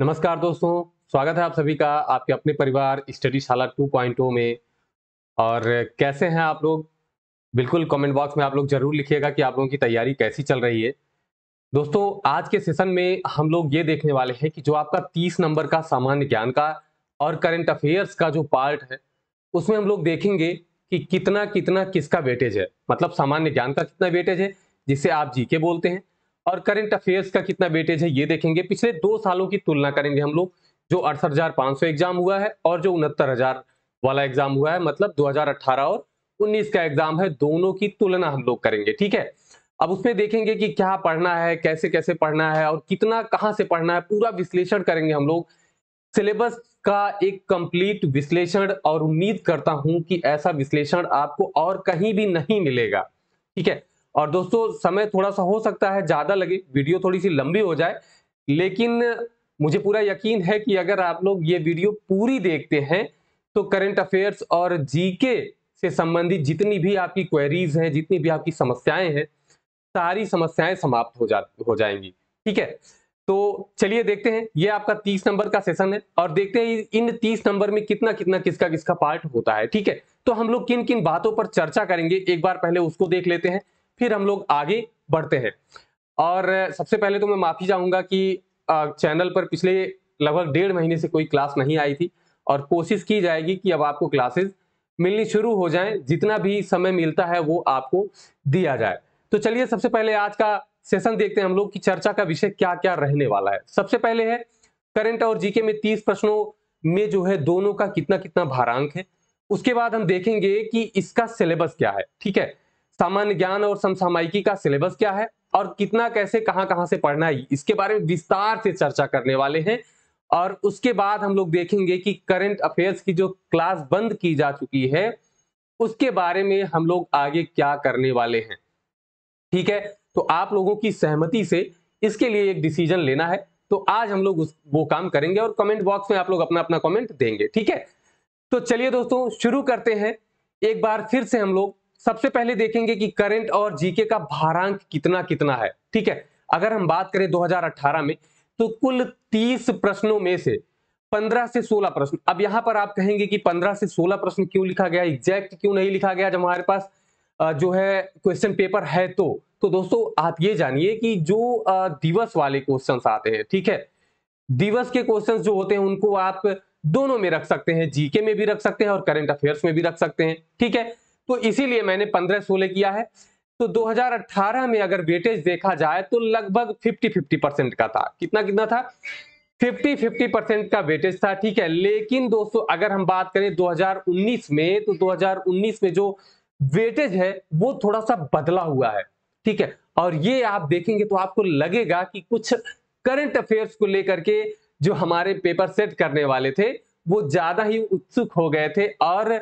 नमस्कार दोस्तों स्वागत है आप सभी का आपके अपने परिवार स्टडी शाला 2.0 में और कैसे हैं आप लोग बिल्कुल कमेंट बॉक्स में आप लोग जरूर लिखिएगा कि आप लोगों की तैयारी कैसी चल रही है दोस्तों आज के सेशन में हम लोग ये देखने वाले हैं कि जो आपका 30 नंबर का सामान्य ज्ञान का और करेंट अफेयर्स का जो पार्ट है उसमें हम लोग देखेंगे कि कितना कितना किसका वेटेज है मतलब सामान्य ज्ञान का कितना वेटेज है जिसे आप जीके बोलते हैं और करंट अफेयर्स का कितना वेटेज है ये देखेंगे पिछले दो सालों की तुलना करेंगे हम लोग जो अड़सठ हजार पाँच सौ एग्जाम हुआ है और जो उनहत्तर हजार वाला एग्जाम हुआ है मतलब 2018 और 19 का एग्जाम है दोनों की तुलना हम लोग करेंगे ठीक है अब उसमें देखेंगे कि क्या पढ़ना है कैसे कैसे पढ़ना है और कितना कहाँ से पढ़ना है पूरा विश्लेषण करेंगे हम लोग सिलेबस का एक कंप्लीट विश्लेषण और उम्मीद करता हूं कि ऐसा विश्लेषण आपको और कहीं भी नहीं मिलेगा ठीक है और दोस्तों समय थोड़ा सा हो सकता है ज़्यादा लगे वीडियो थोड़ी सी लंबी हो जाए लेकिन मुझे पूरा यकीन है कि अगर आप लोग ये वीडियो पूरी देखते हैं तो करंट अफेयर्स और जीके से संबंधित जितनी भी आपकी क्वेरीज हैं जितनी भी आपकी समस्याएं हैं सारी समस्याएं समाप्त हो जा हो जाएंगी ठीक है तो चलिए देखते हैं ये आपका तीस नंबर का सेशन है और देखते हैं इन तीस नंबर में कितना कितना किसका किसका पार्ट होता है ठीक है तो हम लोग किन किन बातों पर चर्चा करेंगे एक बार पहले उसको देख लेते हैं फिर हम लोग आगे बढ़ते हैं और सबसे पहले तो मैं माफ़ी चाहूंगा कि चैनल पर पिछले लगभग डेढ़ महीने से कोई क्लास नहीं आई थी और कोशिश की जाएगी कि अब आपको क्लासेस मिलनी शुरू हो जाएं जितना भी समय मिलता है वो आपको दिया जाए तो चलिए सबसे पहले आज का सेशन देखते हैं हम लोग की चर्चा का विषय क्या क्या रहने वाला है सबसे पहले है करंट और जीके में तीस प्रश्नों में जो है दोनों का कितना कितना भारांक है उसके बाद हम देखेंगे कि इसका सिलेबस क्या है ठीक है सामान्य ज्ञान और समसामयिकी का सिलेबस क्या है और कितना कैसे कहां कहां से पढ़ना है इसके बारे में विस्तार से चर्चा करने वाले हैं और उसके बाद हम लोग देखेंगे कि करंट अफेयर्स की जो क्लास बंद की जा चुकी है उसके बारे में हम लोग आगे क्या करने वाले हैं ठीक है तो आप लोगों की सहमति से इसके लिए एक डिसीजन लेना है तो आज हम लोग उस वो काम करेंगे और कमेंट बॉक्स में आप लोग अपना अपना कमेंट देंगे ठीक है तो चलिए दोस्तों शुरू करते हैं एक बार फिर से हम लोग सबसे पहले देखेंगे कि करंट और जीके का भारांक कितना कितना है ठीक है अगर हम बात करें 2018 में तो कुल 30 प्रश्नों में से 15 से 16 प्रश्न अब यहां पर आप कहेंगे कि 15 से 16 प्रश्न क्यों लिखा गया एग्जैक्ट क्यों नहीं लिखा गया जब हमारे पास जो है क्वेश्चन पेपर है तो तो दोस्तों आप ये जानिए कि जो दिवस वाले क्वेश्चन आते हैं ठीक है दिवस के क्वेश्चन जो होते हैं उनको आप दोनों में रख सकते हैं जीके में भी रख सकते हैं और करंट अफेयर्स में भी रख सकते हैं ठीक है तो इसीलिए मैंने पंद्रह सोलह किया है तो 2018 में अगर वेटेज देखा जाए तो लगभग 50 50 परसेंट का था कितना कितना था 50 50 परसेंट का वेटेज था ठीक है लेकिन दोस्तों अगर हम बात करें 2019 में तो 2019 में जो वेटेज है वो थोड़ा सा बदला हुआ है ठीक है और ये आप देखेंगे तो आपको लगेगा कि कुछ करंट अफेयर्स को लेकर के जो हमारे पेपर सेट करने वाले थे वो ज्यादा ही उत्सुक हो गए थे और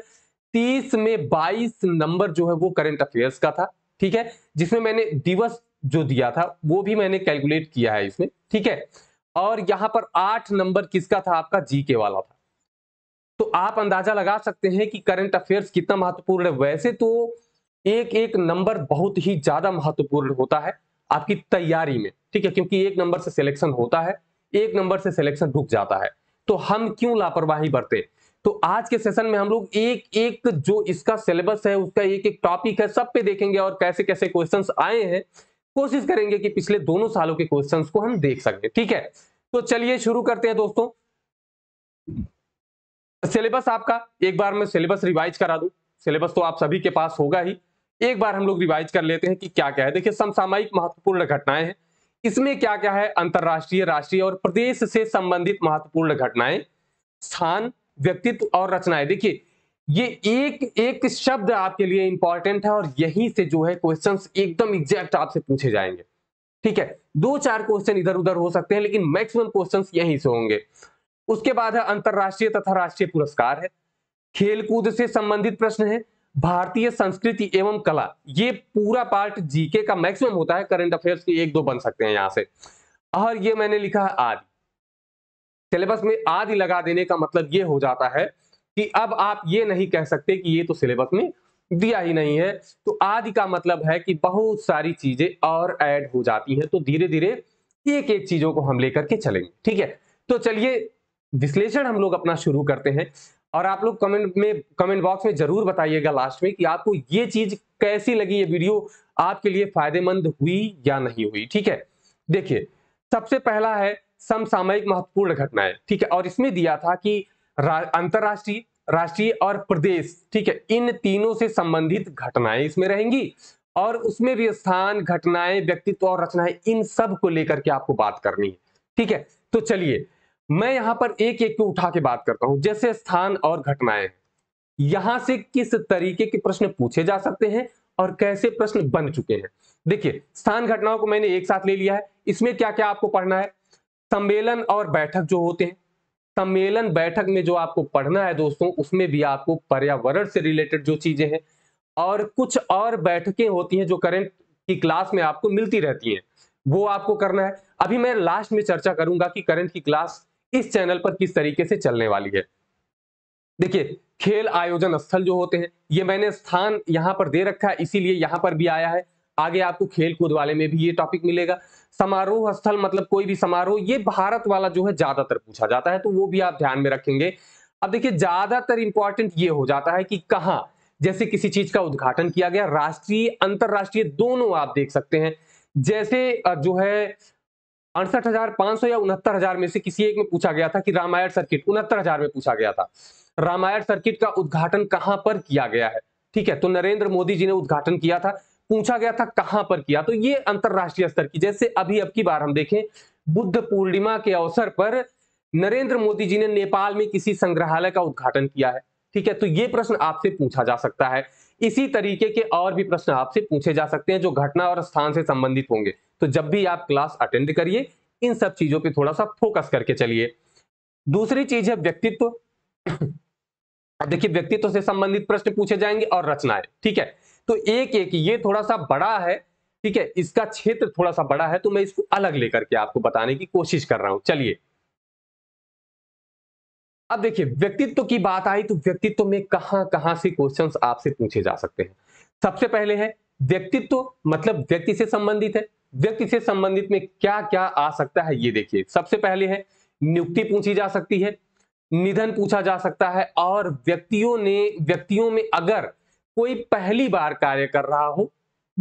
तीस में बाईस नंबर जो है वो करंट अफेयर्स का था ठीक है जिसमें मैंने दिवस जो दिया था वो भी मैंने कैलकुलेट किया है इसमें ठीक है और यहां पर आठ नंबर किसका था आपका जीके वाला था तो आप अंदाजा लगा सकते हैं कि करंट अफेयर्स कितना महत्वपूर्ण है वैसे तो एक एक नंबर बहुत ही ज्यादा महत्वपूर्ण होता है आपकी तैयारी में ठीक है क्योंकि एक नंबर से सिलेक्शन होता है एक नंबर से सिलेक्शन रुक जाता है तो हम क्यों लापरवाही बरते तो आज के सेशन में हम लोग एक एक जो इसका सिलेबस है उसका एक एक टॉपिक है सब पे देखेंगे और कैसे कैसे क्वेश्चन आए हैं कोशिश करेंगे कि पिछले दोनों सालों के क्वेश्चन को हम देख सकें ठीक है तो चलिए शुरू करते हैं दोस्तों सिलेबस आपका एक बार मैं सिलेबस रिवाइज करा दू सिलेबस तो आप सभी के पास होगा ही एक बार हम लोग रिवाइज कर लेते हैं कि क्या क्या है देखिए समसामयिक महत्वपूर्ण घटनाएं हैं इसमें क्या क्या है अंतर्राष्ट्रीय राष्ट्रीय और प्रदेश से संबंधित महत्वपूर्ण घटनाएं स्थान व्यक्तित्व और रचनाएं देखिए ये एक एक शब्द आपके लिए इंपॉर्टेंट है और यहीं से जो है क्वेश्चंस एकदम एग्जैक्ट आपसे पूछे जाएंगे ठीक है दो चार क्वेश्चन इधर उधर हो सकते हैं लेकिन मैक्सिमम क्वेश्चंस यहीं से होंगे उसके बाद है अंतरराष्ट्रीय तथा राष्ट्रीय पुरस्कार है खेलकूद से संबंधित प्रश्न है भारतीय संस्कृति एवं कला ये पूरा पार्ट जीके का मैक्सिमम होता है करंट अफेयर्स के एक दो बन सकते हैं यहाँ से और ये मैंने लिखा है आदि सिलेबस में आदि लगा देने का मतलब ये हो जाता है कि अब आप ये नहीं कह सकते कि ये तो सिलेबस में दिया ही नहीं है तो आदि का मतलब है कि बहुत सारी चीजें और ऐड हो जाती हैं तो धीरे धीरे एक एक चीजों को हम लेकर के चलेंगे ठीक है तो चलिए विश्लेषण हम लोग अपना शुरू करते हैं और आप लोग कमेंट में कमेंट बॉक्स में जरूर बताइएगा लास्ट में कि आपको ये चीज कैसी लगी ये वीडियो आपके लिए फायदेमंद हुई या नहीं हुई ठीक है देखिए सबसे पहला है समसामयिक महत्वपूर्ण घटनाएं ठीक है और इसमें दिया था कि अंतर्राष्ट्रीय राष्ट्रीय और प्रदेश ठीक है इन तीनों से संबंधित घटनाएं इसमें रहेंगी और उसमें भी स्थान घटनाएं व्यक्तित्व और रचनाएं इन सब को लेकर के आपको बात करनी है ठीक है तो चलिए मैं यहां पर एक एक को उठा के बात करता हूं जैसे स्थान और घटनाएं यहां से किस तरीके के प्रश्न पूछे जा सकते हैं और कैसे प्रश्न बन चुके हैं देखिए स्थान घटनाओं को मैंने एक साथ ले लिया है इसमें क्या क्या आपको पढ़ना है सम्मेलन और बैठक जो होते हैं सम्मेलन बैठक में जो आपको पढ़ना है दोस्तों उसमें भी आपको पर्यावरण से रिलेटेड जो चीजें हैं और कुछ और बैठकें होती हैं जो करंट की क्लास में आपको मिलती रहती हैं वो आपको करना है अभी मैं लास्ट में चर्चा करूंगा कि करंट की क्लास इस चैनल पर किस तरीके से चलने वाली है देखिए खेल आयोजन स्थल जो होते हैं ये मैंने स्थान यहाँ पर दे रखा है इसीलिए यहाँ पर भी आया है आगे आपको खेल कूद वाले में भी ये टॉपिक मिलेगा समारोह स्थल मतलब कोई भी समारोह ये भारत वाला जो है ज्यादातर पूछा जाता है तो वो भी आप ध्यान में रखेंगे अब देखिए ज्यादातर इंपॉर्टेंट ये हो जाता है कि कहा जैसे किसी चीज का उद्घाटन किया गया राष्ट्रीय अंतरराष्ट्रीय दोनों आप देख सकते हैं जैसे जो है अड़सठ या उनहत्तर में से किसी एक में पूछा गया था कि रामायण सर्किट उनहत्तर में पूछा गया था रामायण सर्किट का उद्घाटन कहां पर किया गया है ठीक है तो नरेंद्र मोदी जी ने उद्घाटन किया था पूछा गया था कहां पर किया तो ये अंतरराष्ट्रीय स्तर की जैसे अभी अब की बार हम देखें बुद्ध पूर्णिमा के अवसर पर नरेंद्र मोदी जी ने नेपाल में किसी संग्रहालय का उद्घाटन किया है ठीक है तो ये प्रश्न आपसे पूछा जा सकता है इसी तरीके के और भी प्रश्न आपसे पूछे जा सकते हैं जो घटना और स्थान से संबंधित होंगे तो जब भी आप क्लास अटेंड करिए इन सब चीजों पे थोड़ा सा फोकस करके चलिए दूसरी चीज है व्यक्तित्व देखिए व्यक्तित्व से संबंधित प्रश्न पूछे जाएंगे और रचनाएं ठीक है तो एक एक ये थोड़ा सा बड़ा है ठीक है इसका क्षेत्र थोड़ा सा बड़ा है तो मैं इसको अलग लेकर के आपको बताने की कोशिश कर रहा हूं चलिए अब देखिए व्यक्तित्व की बात आई तो व्यक्तित्व में कहां कहां से क्वेश्चन आपसे पूछे जा सकते हैं सबसे पहले है व्यक्तित्व मतलब व्यक्ति से संबंधित है व्यक्ति से संबंधित में क्या क्या आ सकता है ये देखिए सबसे पहले है नियुक्ति पूछी जा सकती है निधन पूछा जा सकता है और व्यक्तियों ने व्यक्तियों में अगर कोई पहली बार कार्य कर रहा हूं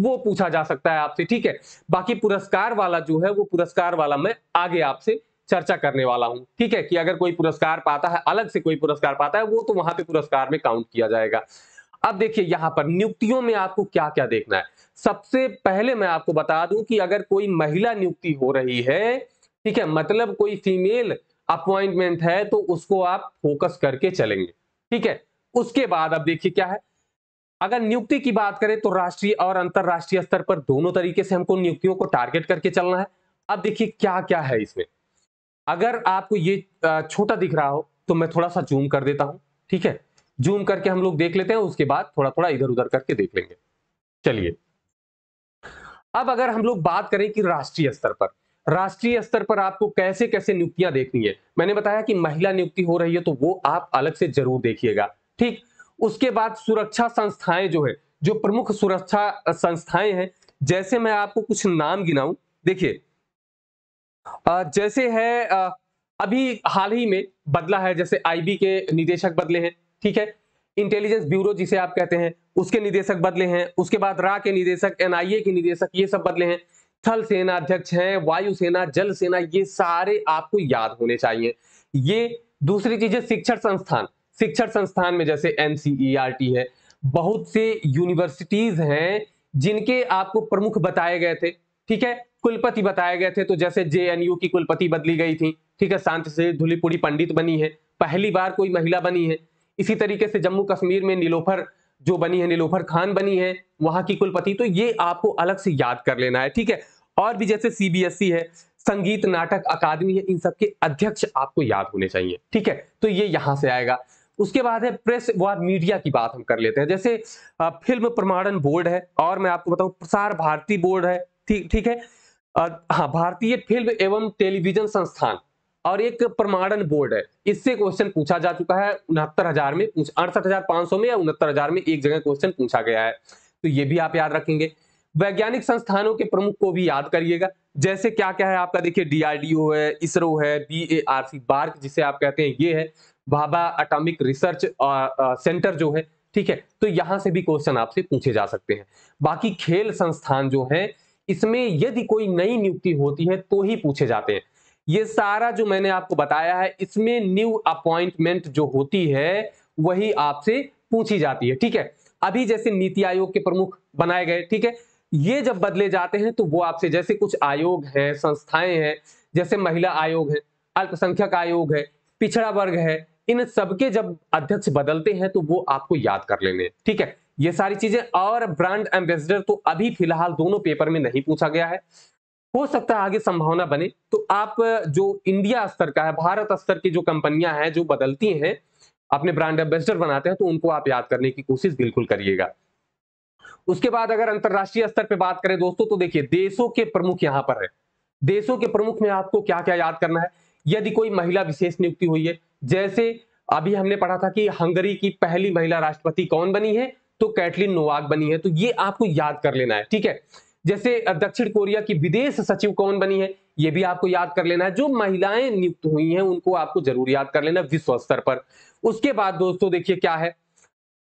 वो पूछा जा सकता है आपसे ठीक है बाकी पुरस्कार वाला जो है वो पुरस्कार वाला मैं आगे आपसे चर्चा करने वाला हूं ठीक है कि अगर कोई पुरस्कार पाता है अलग से कोई पुरस्कार पाता है वो तो वहां पे पुरस्कार में काउंट किया जाएगा अब देखिए यहां पर नियुक्तियों में आपको क्या क्या देखना है सबसे पहले मैं आपको बता दूं कि अगर कोई महिला नियुक्ति हो रही है ठीक है मतलब कोई फीमेल अपॉइंटमेंट है तो उसको आप फोकस करके चलेंगे ठीक है उसके बाद अब देखिए क्या है अगर नियुक्ति की बात करें तो राष्ट्रीय और अंतरराष्ट्रीय स्तर पर दोनों तरीके से हमको नियुक्तियों को टारगेट करके चलना है अब देखिए क्या क्या है इसमें अगर आपको ये छोटा दिख रहा हो तो मैं थोड़ा सा जूम कर देता हूं ठीक है जूम करके हम लोग देख लेते हैं उसके बाद थोड़ा थोड़ा इधर उधर करके देख लेंगे चलिए अब अगर हम लोग बात करें कि राष्ट्रीय स्तर पर राष्ट्रीय स्तर पर आपको कैसे कैसे नियुक्तियां देखनी है मैंने बताया कि महिला नियुक्ति हो रही है तो वो आप अलग से जरूर देखिएगा ठीक उसके बाद सुरक्षा संस्थाएं जो है जो प्रमुख सुरक्षा संस्थाएं हैं जैसे मैं आपको कुछ नाम गिनाऊं देखिए जैसे है अभी हाल ही में बदला है जैसे आईबी के निदेशक बदले हैं ठीक है इंटेलिजेंस ब्यूरो जिसे आप कहते हैं उसके निदेशक बदले हैं उसके बाद रा के निदेशक एनआईए के निदेशक ये सब बदले हैं थल सेना अध्यक्ष हैं वायुसेना जल सेना ये सारे आपको याद होने चाहिए ये दूसरी चीज है शिक्षण संस्थान शिक्षण संस्थान में जैसे एन e है बहुत से यूनिवर्सिटीज हैं जिनके आपको प्रमुख बताए गए थे ठीक है कुलपति बताए गए थे तो जैसे जे की कुलपति बदली गई थी ठीक है शांत से धुलीपुरी पंडित बनी है पहली बार कोई महिला बनी है इसी तरीके से जम्मू कश्मीर में नीलोफर जो बनी है नीलोफर खान बनी है वहां की कुलपति तो ये आपको अलग से याद कर लेना है ठीक है और भी जैसे सीबीएसई e है संगीत नाटक अकादमी है इन सबके अध्यक्ष आपको याद होने चाहिए ठीक है तो ये यहां से आएगा उसके बाद है प्रेस व मीडिया की बात हम कर लेते हैं जैसे फिल्म प्रमाणन बोर्ड है और मैं आपको बताऊं प्रसार भारती बोर्ड है ठीक ठीक है हाँ भारतीय फिल्म एवं टेलीविजन संस्थान और एक प्रमाणन बोर्ड है इससे क्वेश्चन पूछा जा चुका है उनहत्तर हजार में अड़सठ हजार पांच सौ में या उनहत्तर हजार में एक जगह क्वेश्चन पूछा गया है तो ये भी आप याद रखेंगे वैज्ञानिक संस्थानों के प्रमुख को भी याद करिएगा जैसे क्या क्या है आपका देखिए डीआरडीओ है इसरो है B A R C BARC जिसे आप कहते हैं ये है भाभा अटोमिक रिसर्च सेंटर जो है ठीक है तो यहां से भी क्वेश्चन आपसे पूछे जा सकते हैं बाकी खेल संस्थान जो है इसमें यदि कोई नई नियुक्ति होती है तो ही पूछे जाते हैं ये सारा जो मैंने आपको बताया है इसमें न्यू अपॉइंटमेंट जो होती है वही आपसे पूछी जाती है ठीक है अभी जैसे नीति आयोग के प्रमुख बनाए गए ठीक है ये जब बदले जाते हैं तो वो आपसे जैसे कुछ आयोग हैं संस्थाएं हैं जैसे महिला आयोग है अल्पसंख्यक आयोग है पिछड़ा वर्ग है इन सबके जब अध्यक्ष बदलते हैं तो वो आपको याद कर लेने ठीक है ये सारी चीजें और ब्रांड एम्बेसडर तो अभी फिलहाल दोनों पेपर में नहीं पूछा गया है हो सकता है आगे संभावना बने तो आप जो इंडिया स्तर का है भारत स्तर की जो कंपनियां हैं जो बदलती हैं अपने ब्रांड एम्बेसडर बनाते हैं तो उनको आप याद करने की कोशिश बिल्कुल करिएगा उसके बाद अगर अंतर्राष्ट्रीय स्तर पर बात करें दोस्तों तो देखिए देशों के प्रमुख यहां पर है देशों के प्रमुख में आपको क्या क्या याद करना है यदि कोई महिला विशेष नियुक्ति हुई है जैसे अभी हमने पढ़ा था कि हंगरी की पहली महिला राष्ट्रपति कौन बनी है तो कैटलिन नोवाक बनी है तो ये आपको याद कर लेना है ठीक है जैसे दक्षिण कोरिया की विदेश सचिव कौन बनी है ये भी आपको याद कर लेना है जो महिलाएं नियुक्त हुई हैं उनको आपको जरूर याद कर लेना विश्व स्तर पर उसके बाद दोस्तों देखिए क्या है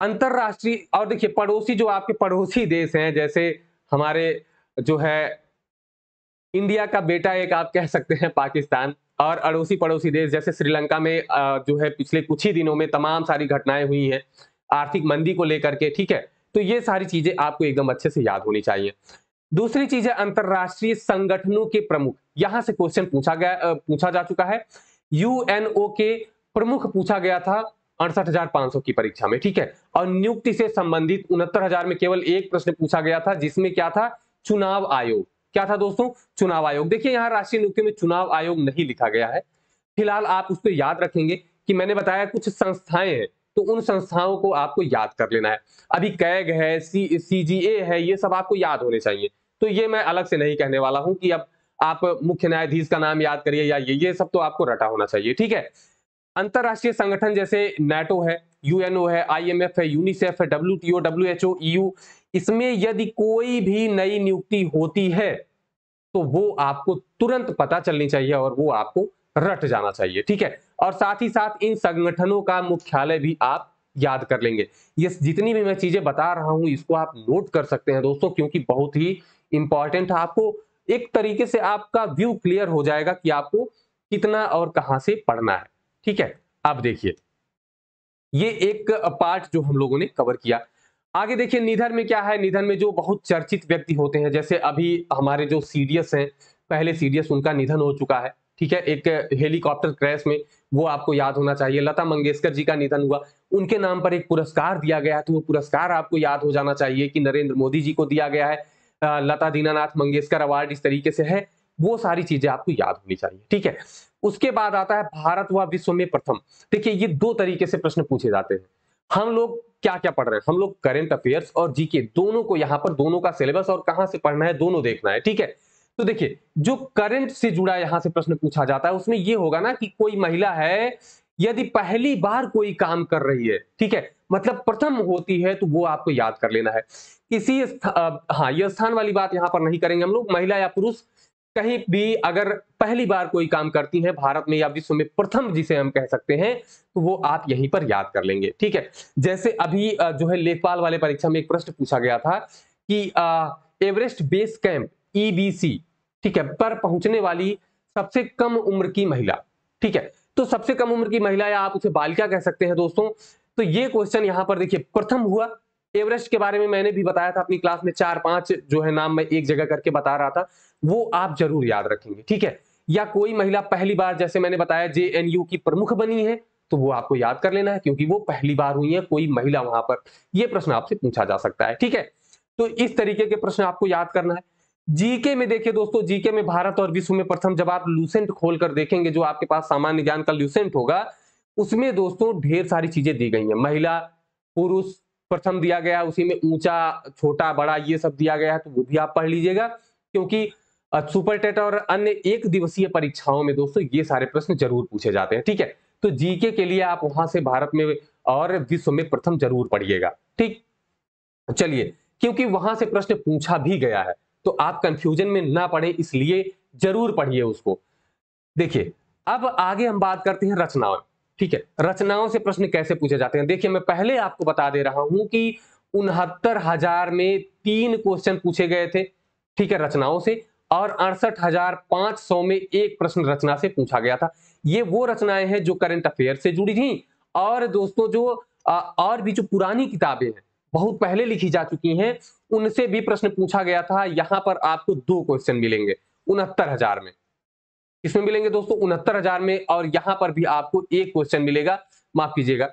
अंतरराष्ट्रीय और देखिए पड़ोसी जो आपके पड़ोसी देश हैं जैसे हमारे जो है इंडिया का बेटा एक आप कह सकते हैं पाकिस्तान और अड़ोसी पड़ोसी देश जैसे श्रीलंका में जो है पिछले कुछ ही दिनों में तमाम सारी घटनाएं हुई हैं आर्थिक मंदी को लेकर के ठीक है तो ये सारी चीजें आपको एकदम अच्छे से याद होनी चाहिए दूसरी चीज है अंतरराष्ट्रीय संगठनों के प्रमुख यहां से क्वेश्चन पूछा गया पूछा जा चुका है यूएनओ के प्रमुख पूछा गया था अड़सठ की परीक्षा में ठीक है और नियुक्ति से संबंधित उनहत्तर में केवल एक प्रश्न पूछा गया था जिसमें क्या था चुनाव आयोग क्या था दोस्तों चुनाव आयोग देखिए यहाँ राष्ट्रीय नियुक्ति में चुनाव आयोग नहीं लिखा गया है फिलहाल आप उसको याद रखेंगे कि मैंने बताया कुछ संस्थाएं हैं तो उन संस्थाओं को आपको याद कर लेना है अभी कैग है सी सी जी ए है ये सब आपको याद होने चाहिए तो ये मैं अलग से नहीं कहने वाला हूं कि अब आप मुख्य न्यायाधीश का नाम याद करिए या ये ये सब तो आपको रटा होना चाहिए ठीक है अंतर्राष्ट्रीय संगठन जैसे नेटो है यूएनओ है आईएमएफ है यूनिसेफ है W T O W H O U इसमें यदि कोई भी नई नियुक्ति होती है तो वो आपको तुरंत पता चलनी चाहिए और वो आपको रट जाना चाहिए ठीक है और साथ ही साथ इन संगठनों का मुख्यालय भी आप याद कर लेंगे ये जितनी भी मैं चीजें बता रहा हूं इसको आप नोट कर सकते हैं दोस्तों क्योंकि बहुत ही इंपॉर्टेंट आपको एक तरीके से आपका व्यू क्लियर हो जाएगा कि आपको कितना और कहां से पढ़ना है ठीक है अब देखिए ये एक पार्ट जो हम लोगों ने कवर किया आगे देखिए निधन में क्या है निधन में जो बहुत चर्चित व्यक्ति होते हैं जैसे अभी हमारे जो सीडीएस हैं पहले सीडीएस उनका निधन हो चुका है ठीक है एक हेलीकॉप्टर क्रैश में वो आपको याद होना चाहिए लता मंगेशकर जी का निधन हुआ उनके नाम पर एक पुरस्कार दिया गया है तो वो पुरस्कार आपको याद हो जाना चाहिए कि नरेंद्र मोदी जी को दिया गया है लता दीनानाथ मंगेशकर अवार्ड इस तरीके से है वो सारी चीजें आपको याद होनी चाहिए ठीक है उसके बाद आता है भारत व विश्व में प्रथम देखिए ये दो तरीके से प्रश्न पूछे जाते हैं हम लोग क्या क्या पढ़ रहे हैं हम लोग करेंट अफेयर्स और जीके दोनों को यहाँ पर दोनों का सिलेबस और कहाँ से पढ़ना है दोनों देखना है ठीक है तो देखिए जो करंट से जुड़ा यहाँ से प्रश्न पूछा जाता है उसमें ये होगा ना कि कोई महिला है यदि पहली बार कोई काम कर रही है ठीक है मतलब प्रथम होती है तो वो आपको याद कर लेना है किसी हाँ यह स्थान वाली बात यहाँ पर नहीं करेंगे हम लोग महिला या पुरुष कहीं भी अगर पहली बार कोई काम करती है भारत में या विश्व में प्रथम जिसे हम कह सकते हैं तो वो आप यहीं पर याद कर लेंगे ठीक है जैसे अभी जो है लेखपाल वाले परीक्षा में एक प्रश्न पूछा गया था कि Everest base camp EBC e ठीक है पर पहुंचने वाली सबसे कम उम्र की महिला ठीक है तो सबसे कम उम्र की महिला या आप उसे बालिका कह सकते हैं दोस्तों तो ये क्वेश्चन यहां पर देखिए प्रथम हुआ एवरेस्ट के बारे में मैंने भी बताया था अपनी क्लास में चार पांच जो है नाम मैं एक जगह करके बता रहा था वो आप जरूर याद रखेंगे ठीक है या कोई महिला पहली बार जैसे मैंने बताया जे की प्रमुख बनी है तो वो आपको याद कर लेना है क्योंकि वो पहली बार हुई है कोई महिला वहां पर यह प्रश्न आपसे पूछा जा सकता है ठीक है तो इस तरीके के प्रश्न आपको याद करना है जीके में देखिए दोस्तों जीके में भारत और विश्व में प्रथम जब आप लूसेंट खोल कर देखेंगे जो आपके पास सामान्य ज्ञान का लूसेंट होगा उसमें दोस्तों ढेर सारी चीजें दी गई हैं महिला पुरुष प्रथम दिया गया उसी में ऊंचा छोटा बड़ा ये सब दिया गया है तो वो भी आप पढ़ लीजिएगा क्योंकि सुपर टेट और अन्य एक दिवसीय परीक्षाओं में दोस्तों ये सारे प्रश्न जरूर पूछे जाते हैं ठीक है तो जीके के लिए आप वहां से भारत में और विश्व में प्रथम जरूर पढ़िएगा ठीक चलिए क्योंकि वहां से प्रश्न पूछा भी गया है तो आप कंफ्यूजन में ना पड़े इसलिए जरूर पढ़िए उसको देखिए अब आगे हम बात करते हैं रचनाओं ठीक है रचनाओं से प्रश्न कैसे पूछे जाते हैं देखिए मैं पहले आपको बता दे रहा हूं कि उनहत्तर हजार में तीन क्वेश्चन पूछे गए थे ठीक है रचनाओं से और अड़सठ हजार पांच सौ में एक प्रश्न रचना से पूछा गया था ये वो रचनाएं हैं जो करंट अफेयर से जुड़ी थी और दोस्तों जो और भी जो पुरानी किताबें हैं बहुत पहले लिखी जा चुकी हैं उनसे भी प्रश्न पूछा गया था यहां पर आपको दो क्वेश्चन मिलेंगे उनहत्तर हजार में इसमें मिलेंगे दोस्तों उनहत्तर हजार में और यहां पर भी आपको एक क्वेश्चन मिलेगा माफ कीजिएगा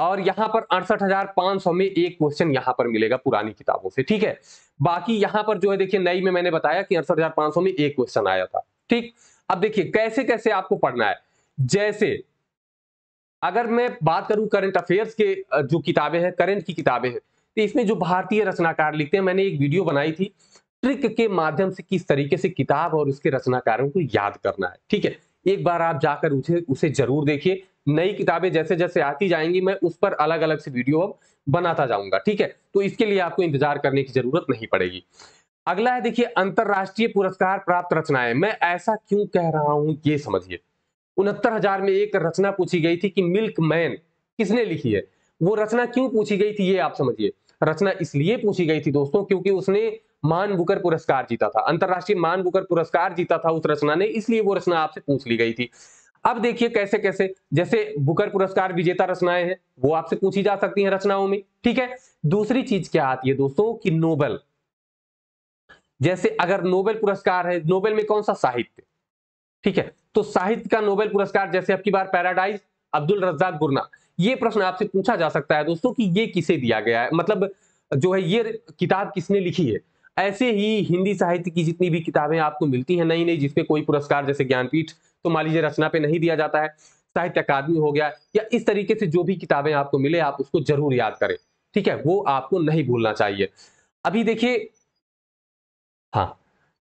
और यहाँ पर अड़सठ हजार पांच सौ में एक क्वेश्चन यहाँ पर मिलेगा पुरानी किताबों से ठीक है बाकी यहाँ पर जो है देखिए नई में मैंने बताया कि अड़सठ हजार पांच सौ में एक क्वेश्चन आया था ठीक अब देखिए कैसे कैसे आपको पढ़ना है जैसे अगर मैं बात करूं करंट अफेयर्स के जो किताबें हैं करंट की किताबें हैं तो इसमें जो भारतीय रचनाकार लिखते हैं मैंने एक वीडियो बनाई थी ट्रिक के माध्यम से किस तरीके से किताब और उसके रचनाकारों को याद करना है ठीक है एक बार आप जाकर उसे उसे जरूर देखिए नई किताबें जैसे जैसे आती जाएंगी मैं उस पर अलग अलग से वीडियो अब बनाता जाऊंगा ठीक है तो इसके लिए आपको इंतजार करने की जरूरत नहीं पड़ेगी अगला है देखिए अंतरराष्ट्रीय पुरस्कार प्राप्त रचनाएं मैं ऐसा क्यों कह रहा हूं ये समझिए उनहत्तर हजार में एक रचना पूछी गई थी कि मिल्क मैन किसने लिखी है वो रचना क्यों पूछी गई थी ये आप समझिए रचना इसलिए पूछी गई थी दोस्तों क्योंकि उसने मान बुकर पुरस्कार जीता था अंतरराष्ट्रीय मान बुकर पुरस्कार जीता था उस रचना ने इसलिए वो रचना आपसे पूछ ली गई थी अब देखिए कैसे कैसे जैसे बुकर पुरस्कार विजेता रचनाएं हैं वो आपसे पूछी जा सकती हैं रचनाओं में ठीक है दूसरी चीज क्या आती है दोस्तों कि नोबेल जैसे अगर नोबेल पुरस्कार है नोबेल में कौन सा साहित्य ठीक है तो साहित्य का नोबेल पुरस्कार जैसे अब बार पैराडाइज अब्दुल रज्जाक गुरना ये प्रश्न आपसे पूछा जा सकता है दोस्तों कि ये किसे दिया गया है मतलब जो है ये किताब किसने लिखी है ऐसे ही हिंदी साहित्य की जितनी भी किताबें आपको मिलती हैं नई नई जिसमें कोई पुरस्कार जैसे ज्ञानपीठ तो मान लीजिए रचना पे नहीं दिया जाता है साहित्य अकादमी हो गया या इस तरीके से जो भी किताबें आपको मिले आप उसको जरूर याद करें ठीक है वो आपको नहीं भूलना चाहिए अभी देखिए हाँ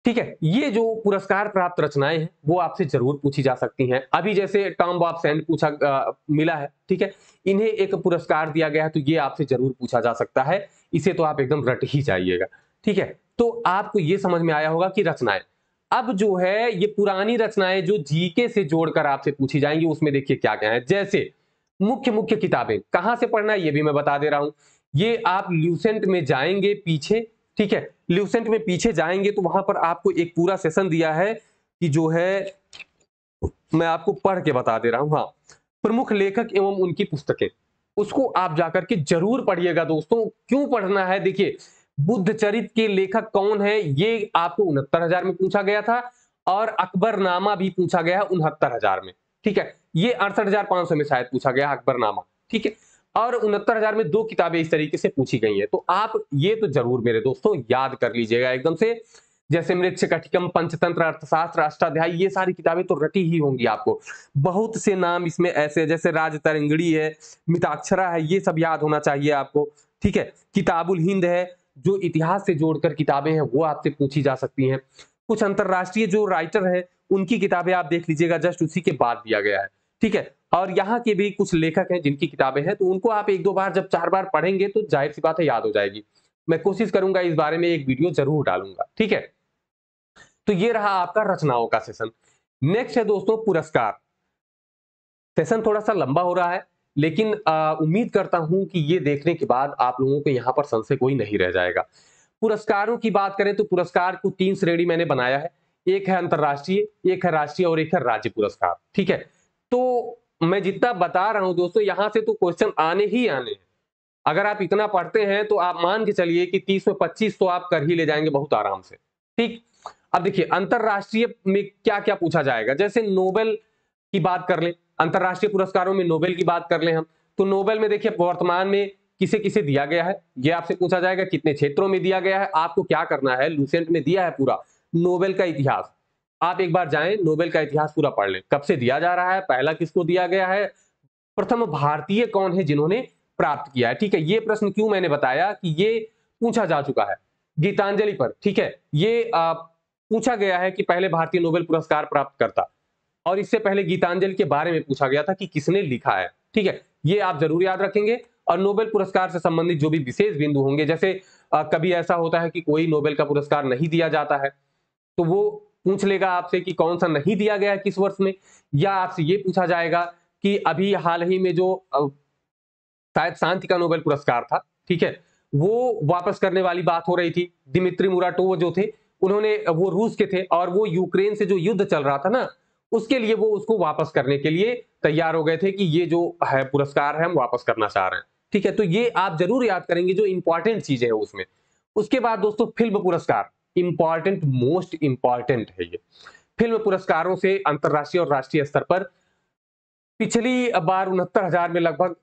ठीक है ये जो पुरस्कार प्राप्त रचनाएं हैं वो आपसे जरूर पूछी जा सकती हैं अभी जैसे टॉम बॉब सैंड पूछा आ, मिला है ठीक है इन्हें एक पुरस्कार दिया गया है तो ये आपसे जरूर पूछा जा सकता है इसे तो आप एकदम रट ही जाइएगा ठीक है तो आपको ये समझ में आया होगा कि रचनाएं अब जो है ये पुरानी रचनाएं जो जीके से जोड़कर आपसे पूछी जाएंगी उसमें देखिए क्या क्या है जैसे मुख्य मुख्य किताबें कहां से पढ़ना है ये भी मैं बता दे रहा हूं ये आप ल्यूसेंट में जाएंगे पीछे ठीक है ल्यूसेंट में पीछे जाएंगे तो वहां पर आपको एक पूरा सेशन दिया है कि जो है मैं आपको पढ़ के बता दे रहा हूं हाँ प्रमुख लेखक एवं उनकी पुस्तकें उसको आप जाकर के जरूर पढ़िएगा दोस्तों क्यों पढ़ना है देखिए बुद्ध चरित के लेखक कौन है ये आपको उनहत्तर हजार में पूछा गया था और अकबरनामा भी पूछा गया है उनहत्तर हजार में ठीक है ये अड़सठ हजार पांच सौ में शायद पूछा गया अकबरनामा ठीक है और उनहत्तर हजार में दो किताबें इस तरीके से पूछी गई हैं तो आप ये तो जरूर मेरे दोस्तों याद कर लीजिएगा एकदम से जैसे मृक्ष कठिकम पंचतंत्र अर्थशास्त्र अष्टाध्याय ये सारी किताबें तो रटी ही होंगी आपको बहुत से नाम इसमें ऐसे जैसे राज तरंगड़ी है मिताक्षरा है ये सब याद होना चाहिए आपको ठीक है किताबुल हिंद है जो इतिहास से जोड़कर किताबें हैं वो आपसे पूछी जा सकती हैं कुछ अंतर्राष्ट्रीय जो राइटर हैं उनकी किताबें आप देख लीजिएगा जस्ट उसी के बाद दिया गया है ठीक है और यहाँ के भी कुछ लेखक हैं जिनकी किताबें हैं तो उनको आप एक दो बार जब चार बार पढ़ेंगे तो जाहिर सी बात है याद हो जाएगी मैं कोशिश करूंगा इस बारे में एक वीडियो जरूर डालूंगा ठीक है तो ये रहा आपका रचनाओं का सेशन नेक्स्ट है दोस्तों पुरस्कार सेशन थोड़ा सा लंबा हो रहा है लेकिन उम्मीद करता हूं कि ये देखने के बाद आप लोगों को यहाँ पर संशय कोई नहीं रह जाएगा पुरस्कारों की बात करें तो पुरस्कार को तीन श्रेणी मैंने बनाया है एक है अंतर्राष्ट्रीय एक है राष्ट्रीय और एक है राज्य पुरस्कार ठीक है तो मैं जितना बता रहा हूं दोस्तों यहां से तो क्वेश्चन आने ही आने हैं अगर आप इतना पढ़ते हैं तो आप मान के चलिए कि तीस में पच्चीस तो आप कर ही ले जाएंगे बहुत आराम से ठीक अब देखिए अंतर्राष्ट्रीय में क्या क्या पूछा जाएगा जैसे नोबेल की बात कर ले अंतर्राष्ट्रीय पुरस्कारों में नोबेल की बात कर ले हम तो नोबेल में देखिए वर्तमान में किसे किसे दिया गया है ये आपसे पूछा जाएगा कितने क्षेत्रों में दिया गया है आपको क्या करना है लूसेंट में दिया है पूरा नोबेल का इतिहास आप एक बार जाएं नोबेल का इतिहास पूरा पढ़ लें कब से दिया जा रहा है पहला किसको दिया गया है प्रथम भारतीय कौन है जिन्होंने प्राप्त किया है ठीक है ये प्रश्न क्यों मैंने बताया कि ये पूछा जा चुका है गीतांजलि पर ठीक है ये पूछा गया है कि पहले भारतीय नोबेल पुरस्कार प्राप्त करता और इससे पहले गीतांजलि के बारे में पूछा गया था कि किसने लिखा है ठीक है ये आप जरूर याद रखेंगे और नोबेल पुरस्कार से संबंधित जो भी विशेष बिंदु होंगे जैसे आ, कभी ऐसा होता है कि कोई नोबेल का पुरस्कार नहीं दिया जाता है तो वो पूछ लेगा आपसे कि कौन सा नहीं दिया गया है किस वर्ष में या आपसे ये पूछा जाएगा कि अभी हाल ही में जो शायद शांति का नोबेल पुरस्कार था ठीक है वो वापस करने वाली बात हो रही थी दिमित्री मुराटोव जो थे उन्होंने वो रूस के थे और वो यूक्रेन से जो युद्ध चल रहा था ना उसके लिए वो उसको वापस करने के लिए तैयार हो गए थे कि ये जो है पुरस्कार है हम वापस करना चाह रहे हैं ठीक है तो ये आप जरूर याद करेंगे जो इंपॉर्टेंट चीजें है उसमें उसके बाद दोस्तों फिल्म पुरस्कार इंपॉर्टेंट मोस्ट इंपॉर्टेंट है ये फिल्म पुरस्कारों से अंतर्राष्ट्रीय और राष्ट्रीय स्तर पर पिछली बार उनहत्तर हजार में लगभग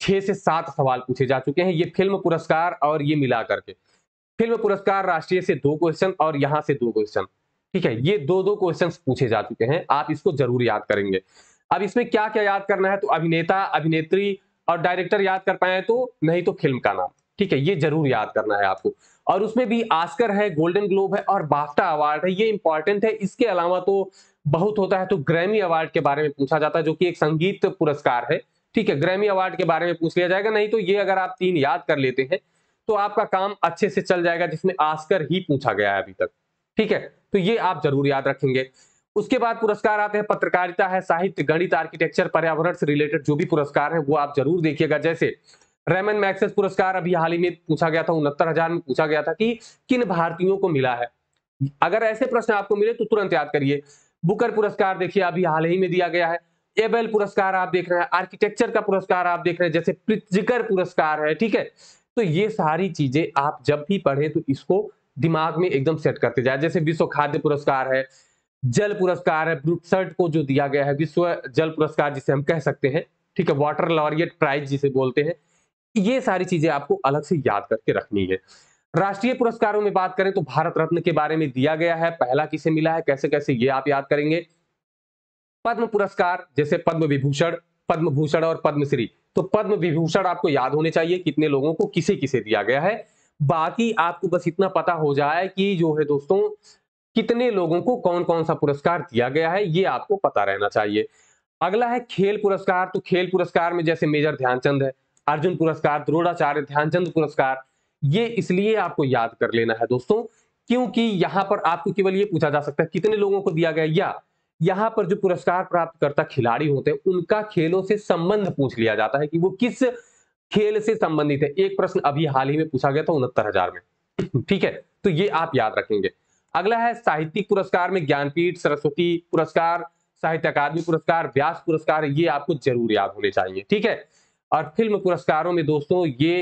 छह से सात सवाल पूछे जा चुके हैं ये फिल्म पुरस्कार और ये मिला करके फिल्म पुरस्कार राष्ट्रीय से दो क्वेश्चन और यहां से दो क्वेश्चन ठीक है ये दो दो क्वेश्चन पूछे जा चुके हैं आप इसको जरूर याद करेंगे अब इसमें क्या क्या याद करना है तो अभिनेता अभिनेत्री और डायरेक्टर याद कर पाए तो नहीं तो फिल्म का नाम ठीक है ये जरूर याद करना है आपको और उसमें भी आस्कर है गोल्डन ग्लोब है और बाफ्टा अवार्ड है ये इंपॉर्टेंट है इसके अलावा तो बहुत होता है तो ग्रैमी अवार्ड के बारे में पूछा जाता है जो कि एक संगीत पुरस्कार है ठीक है ग्रैमी अवार्ड के बारे में पूछ लिया जाएगा नहीं तो ये अगर आप तीन याद कर लेते हैं तो आपका काम अच्छे से चल जाएगा जिसमें आस्कर ही पूछा गया है अभी तक ठीक है तो ये आप जरूर याद रखेंगे उसके बाद पुरस्कार आते हैं पत्रकारिता है साहित्य गणित आर्किटेक्चर पर्यावरण से रिलेटेड जो भी पुरस्कार है वो आप जरूर देखिएगा जैसे रेमन मैक्सेस पुरस्कार अभी हाल ही में पूछा गया था उनहत्तर हजार में पूछा गया था कि किन भारतीयों को मिला है अगर ऐसे प्रश्न आपको मिले तो तुरंत याद करिए बुकर पुरस्कार देखिए अभी हाल ही में दिया गया है एबेल पुरस्कार आप देख रहे हैं आर्किटेक्चर का पुरस्कार आप देख रहे हैं जैसे पृथ्वीकर पुरस्कार है ठीक है तो ये सारी चीजें आप जब भी पढ़े तो इसको दिमाग में एकदम सेट करते जाए जैसे विश्व खाद्य पुरस्कार है जल पुरस्कार है ब्रुटसर्ट को जो दिया गया है विश्व जल पुरस्कार जिसे हम कह सकते हैं ठीक है वाटर लॉरियट प्राइज जिसे बोलते हैं ये सारी चीजें आपको अलग से याद करके रखनी है राष्ट्रीय पुरस्कारों में बात करें तो भारत रत्न के बारे में दिया गया है पहला किसे मिला है कैसे कैसे ये आप याद करेंगे पद्म पुरस्कार जैसे पद्म विभूषण पद्म भूषण और पद्मश्री तो पद्म विभूषण आपको याद होने चाहिए कितने लोगों को किसे किसे दिया गया है बाकी आपको बस इतना पता हो जाए कि जो है दोस्तों कितने लोगों को कौन कौन सा पुरस्कार दिया गया है ये आपको पता रहना चाहिए अगला है खेल पुरस्कार तो खेल पुरस्कार में जैसे मेजर ध्यानचंद है अर्जुन पुरस्कार द्रोणाचार्य ध्यानचंद पुरस्कार ये इसलिए आपको याद कर लेना है दोस्तों क्योंकि यहाँ पर आपको केवल ये पूछा जा सकता है कितने लोगों को दिया गया या यहाँ पर जो पुरस्कार प्राप्त करता खिलाड़ी होते हैं उनका खेलों से संबंध पूछ लिया जाता है कि वो किस खेल से संबंधित है एक प्रश्न अभी हाल ही में पूछा गया था उनहत्तर हजार में ठीक है तो ये आप याद रखेंगे अगला है साहित्यिक पुरस्कार में ज्ञानपीठ सरस्वती पुरस्कार साहित्य अकादमी पुरस्कार व्यास पुरस्कार ये आपको जरूर याद होने चाहिए ठीक है और फिल्म पुरस्कारों में दोस्तों ये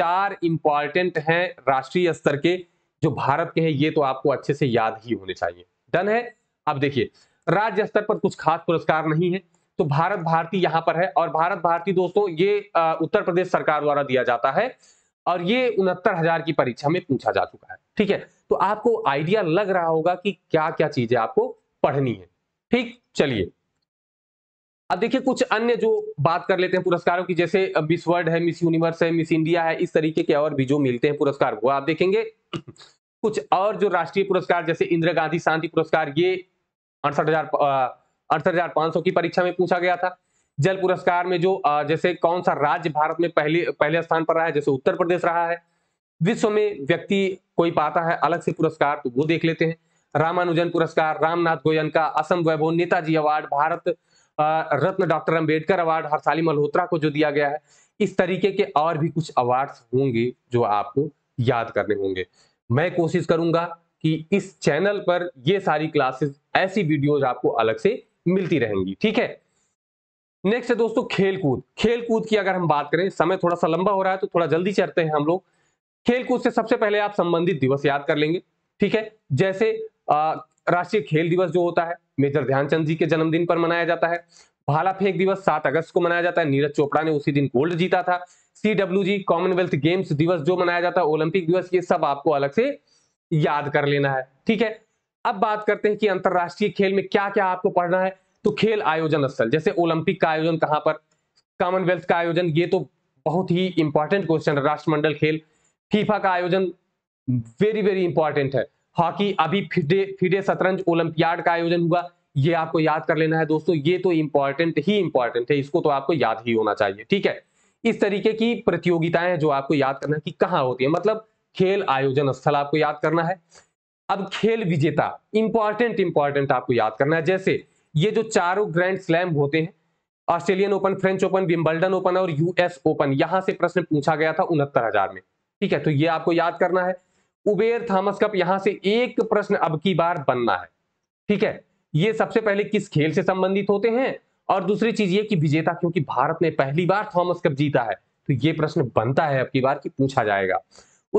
चार इंपॉर्टेंट हैं राष्ट्रीय स्तर के जो भारत के हैं ये तो आपको अच्छे से याद ही होने चाहिए डन है अब देखिए राज्य स्तर पर कुछ खास पुरस्कार नहीं है तो भारत भारती यहां पर है और भारत भारती दोस्तों ये उत्तर प्रदेश सरकार द्वारा दिया जाता है और ये उनहत्तर हजार की परीक्षा में पूछा जा चुका है ठीक है तो आपको आइडिया लग रहा होगा कि क्या क्या चीजें आपको पढ़नी है ठीक चलिए अब देखिए कुछ अन्य जो बात कर लेते हैं पुरस्कारों की जैसे मिस वर्ल्ड है मिस यूनिवर्स है मिस इंडिया है इस तरीके के और भी जो मिलते हैं पुरस्कार वो आप देखेंगे कुछ और जो राष्ट्रीय पुरस्कार जैसे इंदिरा गांधी शांति पुरस्कार ये अड़सठ हजार अड़सठ की परीक्षा में पूछा गया था जल पुरस्कार में जो जैसे कौन सा राज्य भारत में पहले पहले स्थान पर रहा है जैसे उत्तर प्रदेश रहा है विश्व में व्यक्ति कोई पाता है अलग से पुरस्कार तो वो देख लेते हैं रामानुजन पुरस्कार रामनाथ का Assam Vaibhav Netaji award Bharat Ratna doctor Ambedkar award Harsali Malhotra को जो दिया गया है इस तरीके के और भी कुछ अवार्ड्स होंगे जो आपको याद करने होंगे मैं कोशिश करूंगा कि इस चैनल पर ये सारी क्लासेस ऐसी वीडियोज आपको अलग से मिलती रहेंगी ठीक है नेक्स्ट है दोस्तों खेलकूद खेलकूद की अगर हम बात करें समय थोड़ा सा लंबा हो रहा है तो थोड़ा जल्दी चलते हैं हम लोग खेलकूद से सबसे पहले आप संबंधित दिवस याद कर लेंगे ठीक है जैसे राष्ट्रीय खेल दिवस जो होता है मेजर ध्यानचंद जी के जन्मदिन पर मनाया जाता है भाला फेंक दिवस सात अगस्त को मनाया जाता है नीरज चोपड़ा ने उसी दिन गोल्ड जीता था सीडब्ल्यू जी कॉमनवेल्थ गेम्स दिवस जो मनाया जाता है ओलंपिक दिवस ये सब आपको अलग से याद कर लेना है ठीक है अब बात करते हैं कि अंतर्राष्ट्रीय खेल में क्या क्या आपको पढ़ना है तो खेल आयोजन स्थल जैसे ओलंपिक का आयोजन कहां पर कॉमनवेल्थ का आयोजन ये तो बहुत ही इंपॉर्टेंट क्वेश्चन है राष्ट्रमंडल खेल फीफा का आयोजन वेरी वेरी इंपॉर्टेंट है हॉकी अभी फिडे फिडे शतरंज ओलंपियाड का आयोजन हुआ ये आपको याद कर लेना है दोस्तों ये तो इंपॉर्टेंट ही इंपॉर्टेंट है इसको तो आपको याद ही होना चाहिए ठीक है इस तरीके की प्रतियोगिताएं जो आपको याद करना है कि कहाँ होती है मतलब खेल आयोजन स्थल आपको याद करना है अब खेल विजेता इंपॉर्टेंट इंपॉर्टेंट आपको याद करना है जैसे ये जो चारों ग्रैंड स्लैम होते हैं Australian Open French Open Wimbledon Open और यूएस ओपन यहां से प्रश्न पूछा गया था उनहत्तर हजार में ठीक है तो ये आपको याद करना है उबेर थॉमस कप यहां से एक प्रश्न अब की बार बनना है ठीक है ये सबसे पहले किस खेल से संबंधित होते हैं और दूसरी चीज ये कि विजेता क्योंकि भारत ने पहली बार थॉमस कप जीता है तो ये प्रश्न बनता है अब की बार की पूछा जाएगा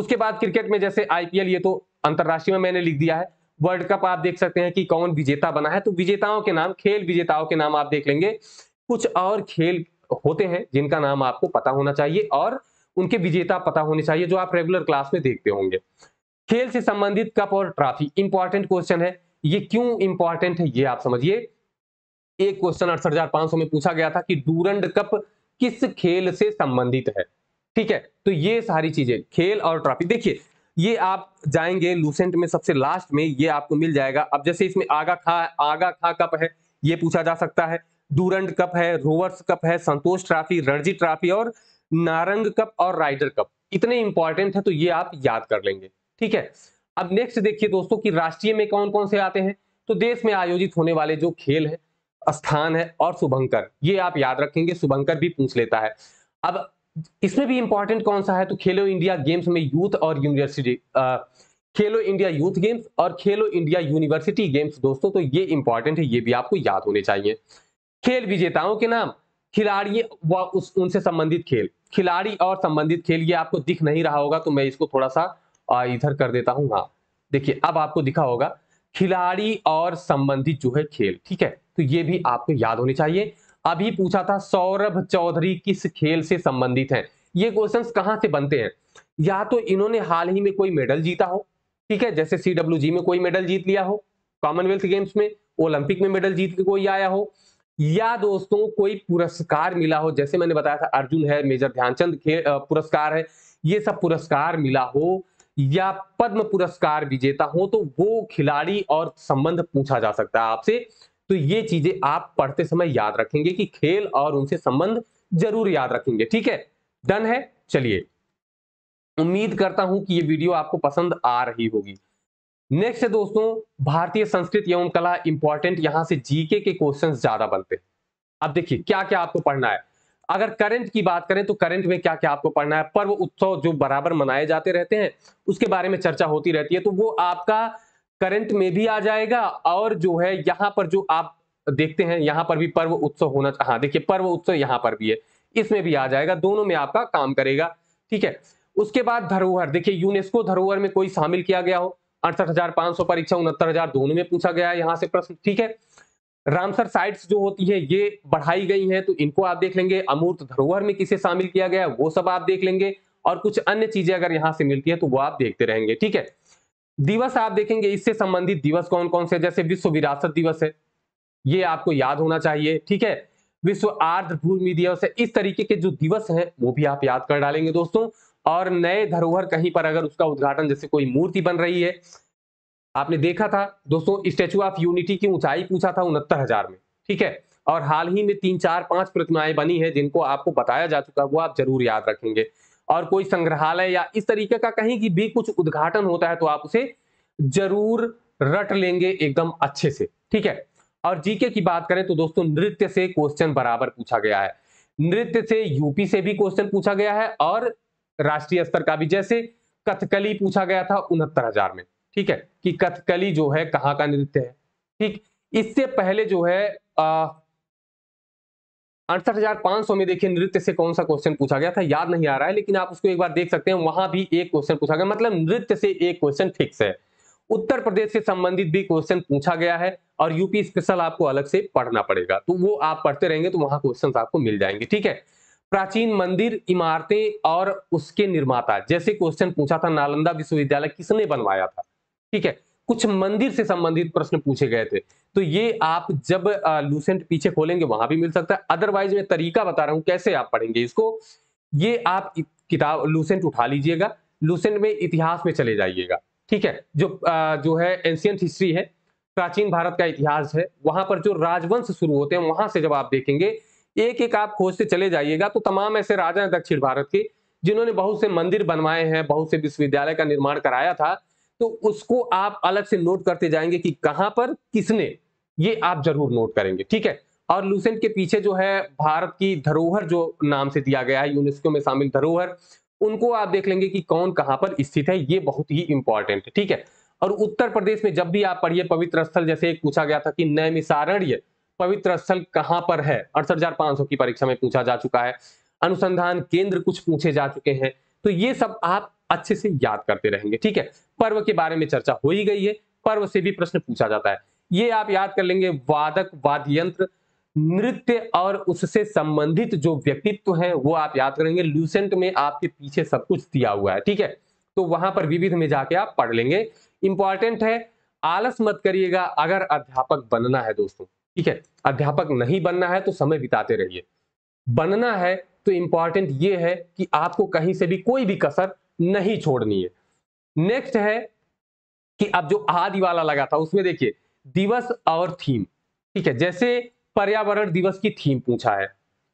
उसके बाद क्रिकेट में जैसे आईपीएल ये तो अंतरराष्ट्रीय में मैंने लिख दिया है वर्ल्ड कप आप देख सकते हैं कि कौन विजेता बना है तो विजेताओं के नाम खेल विजेताओं के नाम आप देख लेंगे कुछ और खेल होते हैं जिनका नाम आपको पता होना चाहिए और उनके विजेता पता होने चाहिए जो आप रेगुलर क्लास में देखते होंगे खेल से संबंधित कप और ट्रॉफी इंपॉर्टेंट क्वेश्चन है ये क्यों इंपॉर्टेंट है ये आप समझिए एक क्वेश्चन अड़सठ में पूछा गया था कि डूरंड कप किस खेल से संबंधित है ठीक है तो ये सारी चीजें खेल और ट्रॉफी देखिए ये आप जाएंगे लूसेंट में सबसे लास्ट में ये आपको मिल जाएगा अब जैसे इसमें आगा खा आगा खा कप है ये पूछा जा सकता है दूरंड कप है रोवर्स कप है संतोष ट्रॉफी रणजी ट्रॉफी और नारंग कप और राइडर कप इतने इंपॉर्टेंट है तो ये आप याद कर लेंगे ठीक है अब नेक्स्ट देखिए दोस्तों कि राष्ट्रीय में कौन कौन से आते हैं तो देश में आयोजित होने वाले जो खेल है स्थान है और शुभंकर ये आप याद रखेंगे शुभंकर भी पूछ लेता है अब इसमें भी इंपॉर्टेंट कौन सा है तो खेलो इंडिया गेम्स में यूथ और university Khelo India youth games और खेलो इंडिया यूनिवर्सिटी गेम्स दोस्तों तो ये इंपॉर्टेंट है ये भी आपको याद होने चाहिए खेल विजेताओं के नाम खिलाड़ी व उस उनसे संबंधित खेल खिलाड़ी और संबंधित खेल ये आपको दिख नहीं रहा होगा तो मैं इसको थोड़ा सा इधर कर देता हूँ हाँ देखिए अब आपको दिखा होगा खिलाड़ी और संबंधित जो है खेल ठीक है तो ये भी आपको याद होनी चाहिए अभी पूछा था सौरभ चौधरी किस खेल से संबंधित हैं ये क्वेश्चंस कहां से बनते हैं या तो इन्होंने हाल ही में कोई मेडल जीता हो ठीक है जैसे सी में कोई मेडल जीत लिया हो कॉमनवेल्थ गेम्स में ओलंपिक में मेडल जीत के कोई आया हो या दोस्तों कोई पुरस्कार मिला हो जैसे मैंने बताया था अर्जुन है मेजर ध्यानचंद पुरस्कार है ये सब पुरस्कार मिला हो या पद्म पुरस्कार विजेता हो तो वो खिलाड़ी और संबंध पूछा जा सकता है आपसे तो ये चीजें आप पढ़ते समय याद रखेंगे कि खेल और उनसे संबंध जरूर याद रखेंगे ठीक है डन है चलिए उम्मीद करता हूं कि ये वीडियो आपको पसंद आ रही होगी नेक्स्ट है दोस्तों भारतीय संस्कृत एवं कला इंपॉर्टेंट यहां से जीके के क्वेश्चन ज्यादा बनते हैं अब देखिए क्या क्या आपको पढ़ना है अगर करंट की बात करें तो करंट में क्या क्या आपको पढ़ना है पर्व उत्सव जो बराबर मनाए जाते रहते हैं उसके बारे में चर्चा होती रहती है तो वो आपका करंट में भी आ जाएगा और जो है यहाँ पर जो आप देखते हैं यहाँ पर भी पर्व उत्सव होना हाँ देखिए पर्व उत्सव यहाँ पर भी है इसमें भी आ जाएगा दोनों में आपका काम करेगा ठीक है उसके बाद धरोहर देखिए यूनेस्को धरोहर में कोई शामिल किया गया हो अड़सठ हजार पांच सौ परीक्षा उनहत्तर हजार दोनों में पूछा गया है यहाँ से प्रश्न ठीक है रामसर साइट्स जो होती है ये बढ़ाई गई है तो इनको आप देख लेंगे अमूर्त धरोहर में किसे शामिल किया गया है वो सब आप देख लेंगे और कुछ अन्य चीजें अगर यहाँ से मिलती है तो वो आप देखते रहेंगे ठीक है दिवस आप देखेंगे इससे संबंधित दिवस कौन कौन से जैसे विश्व विरासत दिवस है ये आपको याद होना चाहिए ठीक है विश्व आर्द्र भूमि दिवस है इस तरीके के जो दिवस हैं वो भी आप याद कर डालेंगे दोस्तों और नए धरोहर कहीं पर अगर उसका उद्घाटन जैसे कोई मूर्ति बन रही है आपने देखा था दोस्तों स्टेचू ऑफ यूनिटी की ऊंचाई पूछा था उनहत्तर हजार में ठीक है और हाल ही में तीन चार पांच प्रतिमाएं बनी है जिनको आपको बताया जा चुका वो आप जरूर याद रखेंगे और कोई संग्रहालय या इस तरीके का कहीं की भी कुछ उद्घाटन होता है तो आप उसे जरूर रट लेंगे एकदम अच्छे से ठीक है और जीके की बात करें तो दोस्तों नृत्य से क्वेश्चन बराबर पूछा गया है नृत्य से यूपी से भी क्वेश्चन पूछा गया है और राष्ट्रीय स्तर का भी जैसे कथकली पूछा गया था उनहत्तर हजार में ठीक है कि कथकली जो है कहाँ का नृत्य है ठीक इससे पहले जो है अः अड़सठ हजार पांच सौ में देखिए नृत्य से कौन सा क्वेश्चन पूछा गया था याद नहीं आ रहा है लेकिन आप उसको एक बार देख सकते हैं वहां भी एक क्वेश्चन पूछा गया मतलब नृत्य से एक क्वेश्चन फिक्स है उत्तर प्रदेश से संबंधित भी क्वेश्चन पूछा गया है और यूपी स्पेशल आपको अलग से पढ़ना पड़ेगा तो वो आप पढ़ते रहेंगे तो वहां क्वेश्चन आपको मिल जाएंगे ठीक है प्राचीन मंदिर इमारतें और उसके निर्माता जैसे क्वेश्चन पूछा था नालंदा विश्वविद्यालय किसने बनवाया था ठीक है कुछ मंदिर से संबंधित प्रश्न पूछे गए थे तो ये आप जब लूसेंट पीछे खोलेंगे वहां भी मिल सकता है अदरवाइज मैं तरीका बता रहा हूं कैसे आप पढ़ेंगे इसको ये आप किताब लूसेंट उठा लीजिएगा लूसेंट में इतिहास में चले जाइएगा ठीक है जो आ, जो है एंशियंट हिस्ट्री है प्राचीन भारत का इतिहास है वहां पर जो राजवंश शुरू होते हैं वहां से जब आप देखेंगे एक एक आप खोजते चले जाइएगा तो तमाम ऐसे राजा हैं दक्षिण भारत के जिन्होंने बहुत से मंदिर बनवाए हैं बहुत से विश्वविद्यालय का निर्माण कराया था तो उसको आप अलग से नोट करते जाएंगे कि कहां पर किसने ये आप जरूर नोट करेंगे ठीक है और लूसेंट के पीछे जो है भारत की धरोहर जो नाम से दिया गया है यूनेस्को में शामिल धरोहर उनको आप देख लेंगे कि कौन कहां पर स्थित है ये बहुत ही इंपॉर्टेंट है ठीक है और उत्तर प्रदेश में जब भी आप पढ़िए पवित्र स्थल जैसे पूछा गया था कि नैमिसारण्य पवित्र स्थल कहां पर है अड़सठ की परीक्षा में पूछा जा चुका है अनुसंधान केंद्र कुछ पूछे जा चुके हैं तो ये सब आप अच्छे से याद करते रहेंगे ठीक है पर्व के बारे में चर्चा हो ही गई है पर्व से भी प्रश्न पूछा जाता है ये आप याद कर लेंगे वादक यंत्र नृत्य और उससे संबंधित जो व्यक्तित्व है वो आप याद करेंगे लूसेंट में आपके पीछे सब कुछ दिया हुआ है ठीक है तो वहां पर विविध में जाके आप पढ़ लेंगे इंपॉर्टेंट है आलस मत करिएगा अगर अध्यापक बनना है दोस्तों ठीक है अध्यापक नहीं बनना है तो समय बिताते रहिए बनना है तो इंपॉर्टेंट ये है कि आपको कहीं से भी कोई भी कसर नहीं छोड़नी है नेक्स्ट है कि अब जो आदि वाला लगा था उसमें देखिए दिवस और थीम ठीक है जैसे पर्यावरण दिवस की थीम पूछा है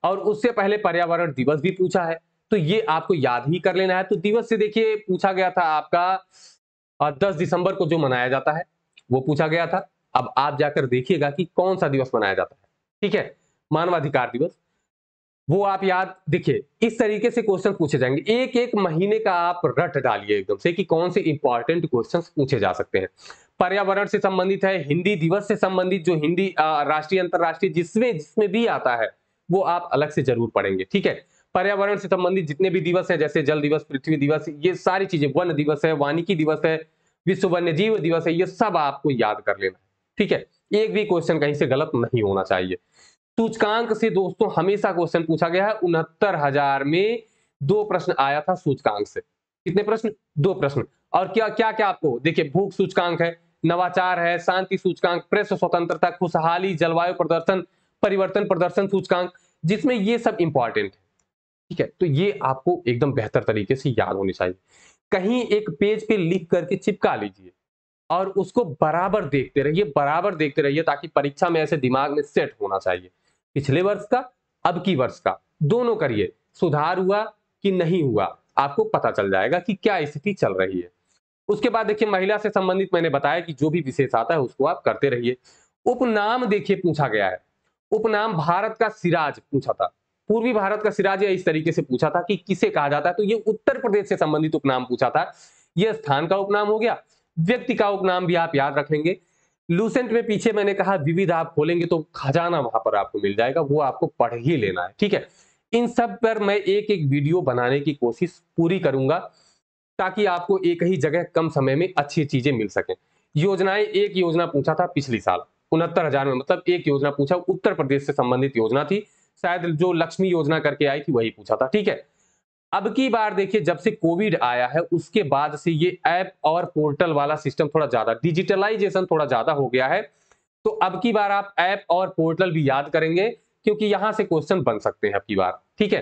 और उससे पहले पर्यावरण दिवस भी पूछा है तो ये आपको याद ही कर लेना है तो दिवस से देखिए पूछा गया था आपका दस दिसंबर को जो मनाया जाता है वो पूछा गया था अब आप जाकर देखिएगा कि कौन सा दिवस मनाया जाता है ठीक है मानवाधिकार दिवस वो आप याद दिखे इस तरीके से क्वेश्चन पूछे जाएंगे एक एक महीने का आप रट डालिए एकदम से कि कौन से इंपॉर्टेंट क्वेश्चन पूछे जा सकते हैं पर्यावरण से संबंधित है हिंदी दिवस से संबंधित जो हिंदी राष्ट्रीय अंतर्राष्ट्रीय जिसमें जिसमें भी आता है वो आप अलग से जरूर पढ़ेंगे ठीक है पर्यावरण से संबंधित जितने भी दिवस है जैसे जल दिवस पृथ्वी दिवस ये सारी चीजें वन दिवस है वानिकी दिवस है विश्व वन्य जीव दिवस है ये सब आपको याद कर लेना ठीक है एक भी क्वेश्चन कहीं से गलत नहीं होना चाहिए सूचकांक से दोस्तों हमेशा क्वेश्चन पूछा गया है उनहत्तर हजार में दो प्रश्न आया था सूचकांक से कितने प्रश्न दो प्रश्न और क्या क्या क्या आपको देखिए भूख सूचकांक है नवाचार है शांति सूचकांक प्रेस स्वतंत्रता खुशहाली जलवायु प्रदर्शन परिवर्तन प्रदर्शन सूचकांक जिसमें ये सब इंपॉर्टेंट है ठीक है तो ये आपको एकदम बेहतर तरीके से याद होनी चाहिए कहीं एक पेज पे लिख करके चिपका लीजिए और उसको बराबर देखते रहिए बराबर देखते रहिए ताकि परीक्षा में ऐसे दिमाग में सेट होना चाहिए पिछले वर्ष का अब की वर्ष का दोनों करिए सुधार हुआ कि नहीं हुआ आपको पता चल जाएगा कि क्या स्थिति चल रही है उसके बाद देखिए महिला से संबंधित मैंने बताया कि जो भी विशेष आता है उसको आप करते रहिए उपनाम देखिए पूछा गया है उपनाम भारत का सिराज पूछा था पूर्वी भारत का सिराज या इस तरीके से पूछा था कि किसे कहा जाता है तो ये उत्तर प्रदेश से संबंधित उपनाम पूछा था यह स्थान का उपनाम हो गया व्यक्ति का उपनाम भी आप याद रखेंगे लूसेंट में पीछे मैंने कहा विविध आप खोलेंगे तो खजाना वहां पर आपको मिल जाएगा वो आपको पढ़ ही लेना है ठीक है इन सब पर मैं एक एक वीडियो बनाने की कोशिश पूरी करूंगा ताकि आपको एक ही जगह कम समय में अच्छी चीजें मिल सके योजनाएं एक योजना पूछा था पिछली साल उनहत्तर हजार में मतलब एक योजना पूछा उत्तर प्रदेश से संबंधित योजना थी शायद जो लक्ष्मी योजना करके आई थी वही पूछा था ठीक है अब की बार देखिए जब से कोविड आया है उसके बाद से ये ऐप और पोर्टल वाला सिस्टम थोड़ा ज्यादा डिजिटलाइजेशन थोड़ा ज्यादा हो गया है तो अब की बार आप ऐप और पोर्टल भी याद करेंगे क्योंकि यहां से क्वेश्चन बन सकते हैं अब की बार ठीक है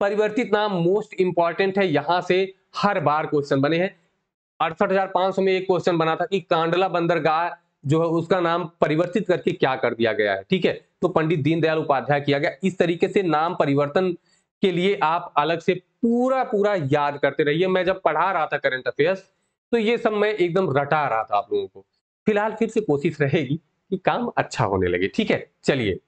परिवर्तित नाम मोस्ट इंपॉर्टेंट है यहां से हर बार क्वेश्चन बने हैं अड़सठ में एक क्वेश्चन बना था कि कांडला बंदरगाह जो है उसका नाम परिवर्तित करके क्या कर दिया गया है ठीक है तो पंडित दीनदयाल उपाध्याय किया गया इस तरीके से नाम परिवर्तन के लिए आप अलग से पूरा पूरा याद करते रहिए मैं जब पढ़ा रहा था करंट अफेयर्स तो ये सब मैं एकदम रटा रहा था आप लोगों को फिलहाल फिर से कोशिश रहेगी कि काम अच्छा होने लगे ठीक है चलिए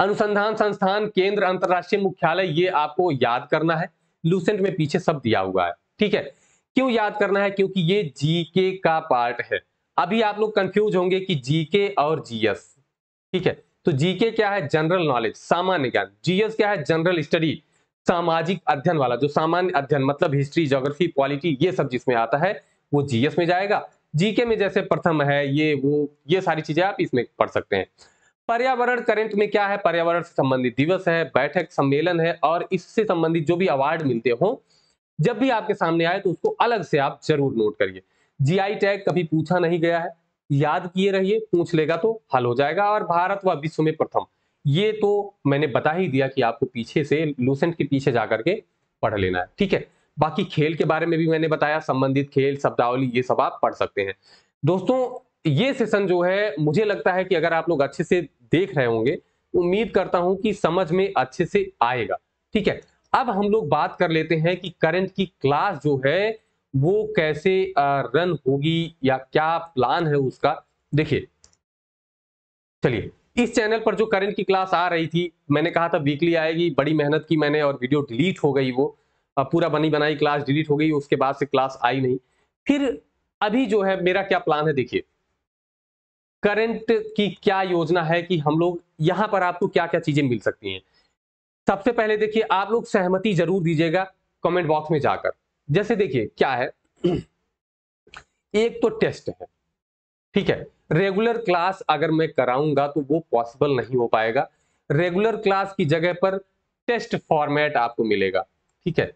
अनुसंधान संस्थान केंद्र अंतर्राष्ट्रीय मुख्यालय ये आपको याद करना है लूसेंट में पीछे सब दिया हुआ है ठीक है क्यों याद करना है क्योंकि ये जीके का पार्ट है अभी आप लोग कंफ्यूज होंगे कि जीके और जीएस ठीक है तो जीके क्या है जनरल नॉलेज सामान्य ज्ञान जीएस क्या है जनरल स्टडी सामाजिक अध्ययन वाला जो सामान्य अध्ययन मतलब हिस्ट्री ज्योग्राफी पॉलिटी ये सब जिसमें आता है वो जीएस में जाएगा जीके में जैसे प्रथम है ये वो ये सारी चीजें आप इसमें पढ़ सकते हैं पर्यावरण करंट में क्या है पर्यावरण से संबंधित दिवस है बैठक सम्मेलन है और इससे संबंधित जो भी अवार्ड मिलते हों जब भी आपके सामने आए तो उसको अलग से आप जरूर नोट करिए जीआई टैग कभी पूछा नहीं गया है याद किए रहिए पूछ लेगा तो हल हो जाएगा और भारत व विश्व में प्रथम ये तो मैंने बता ही दिया कि आपको पीछे से लूसेंट के पीछे जाकर के पढ़ लेना है ठीक है बाकी खेल के बारे में भी मैंने बताया संबंधित खेल शब्दावली ये सब आप पढ़ सकते हैं दोस्तों ये सेशन जो है मुझे लगता है कि अगर आप लोग अच्छे से देख रहे होंगे उम्मीद करता हूं कि समझ में अच्छे से आएगा ठीक है अब हम लोग बात कर लेते हैं कि करंट की क्लास जो है वो कैसे रन होगी या क्या प्लान है उसका देखिए चलिए इस चैनल पर जो करंट की क्लास आ रही थी मैंने कहा था वीकली आएगी बड़ी मेहनत की मैंने और वीडियो डिलीट हो गई वो पूरा बनी बनाई क्लास डिलीट हो गई उसके बाद से क्लास आई नहीं फिर अभी जो है मेरा क्या प्लान है देखिए करंट की क्या योजना है कि हम लोग यहाँ पर आपको क्या क्या चीजें मिल सकती हैं सबसे पहले देखिए आप लोग सहमति जरूर दीजिएगा कमेंट बॉक्स में जाकर जैसे देखिए क्या है एक तो टेस्ट है ठीक है रेगुलर क्लास अगर मैं कराऊंगा तो वो पॉसिबल नहीं हो पाएगा रेगुलर क्लास की जगह पर टेस्ट फॉर्मेट आपको मिलेगा ठीक है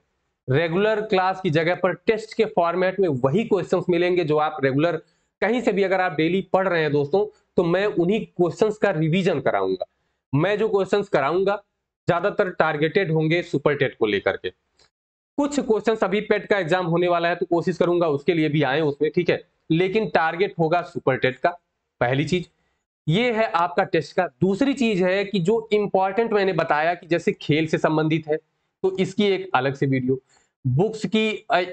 रेगुलर क्लास की जगह पर टेस्ट के फॉर्मेट में वही क्वेश्चंस मिलेंगे जो आप रेगुलर कहीं से भी अगर आप डेली पढ़ रहे हैं दोस्तों तो मैं उन्हीं क्वेश्चंस का रिवीजन कराऊंगा मैं जो क्वेश्चंस कराऊंगा ज्यादातर टारगेटेड होंगे सुपर टेट को लेकर के कुछ क्वेश्चन अभी पेट e का एग्जाम होने वाला है तो कोशिश करूंगा उसके लिए भी आए उसमें ठीक है लेकिन टारगेट होगा सुपर टेट e का पहली चीज ये है आपका टेस्ट का दूसरी चीज है कि जो इंपॉर्टेंट मैंने बताया कि जैसे खेल से संबंधित है तो इसकी एक अलग से वीडियो बुक्स की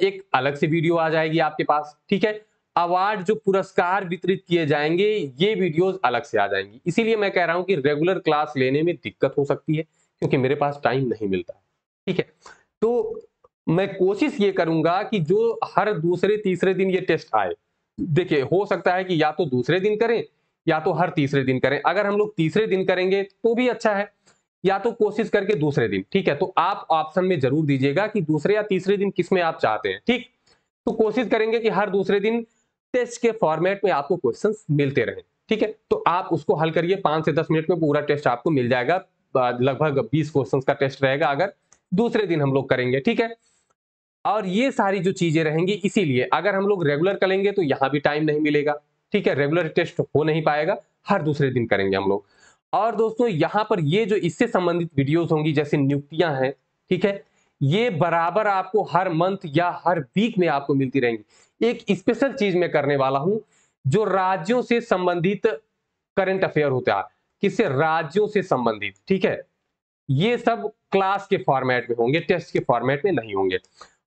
एक अलग से वीडियो आ जाएगी आपके पास ठीक है अवार्ड जो पुरस्कार वितरित किए जाएंगे ये वीडियोस अलग से आ जाएंगी इसीलिए मैं कह रहा हूं कि रेगुलर क्लास लेने में दिक्कत हो सकती है क्योंकि मेरे पास टाइम नहीं मिलता ठीक है तो मैं कोशिश ये करूंगा कि जो हर दूसरे तीसरे दिन ये टेस्ट आए देखिए हो सकता है कि या तो दूसरे दिन करें या तो हर तीसरे दिन करें अगर हम लोग तीसरे दिन करेंगे तो भी अच्छा है या तो कोशिश करके दूसरे दिन ठीक है तो आप ऑप्शन में जरूर दीजिएगा कि दूसरे या तीसरे दिन किसमें आप चाहते हैं ठीक तो कोशिश करेंगे कि हर दूसरे दिन टेस्ट के फॉर्मेट में आपको क्वेश्चन मिलते रहे ठीक है तो आप उसको हल करिए पांच से दस मिनट में पूरा टेस्ट आपको मिल जाएगा लगभग बीस क्वेश्चन का टेस्ट रहेगा अगर दूसरे दिन हम लोग करेंगे ठीक है और ये सारी जो चीजें रहेंगी इसीलिए अगर हम लोग रेगुलर करेंगे तो यहाँ भी टाइम नहीं मिलेगा ठीक है रेगुलर टेस्ट हो नहीं पाएगा हर दूसरे दिन करेंगे हम लोग और दोस्तों यहाँ पर ये जो इससे संबंधित वीडियोस होंगी जैसे नियुक्तियां हैं ठीक है ये बराबर आपको हर मंथ या हर वीक में आपको मिलती रहेंगी एक स्पेशल चीज मैं करने वाला हूं जो राज्यों से संबंधित करंट अफेयर होता है किससे राज्यों से संबंधित ठीक है ये सब क्लास के फॉर्मेट में होंगे टेस्ट के फॉर्मेट में नहीं होंगे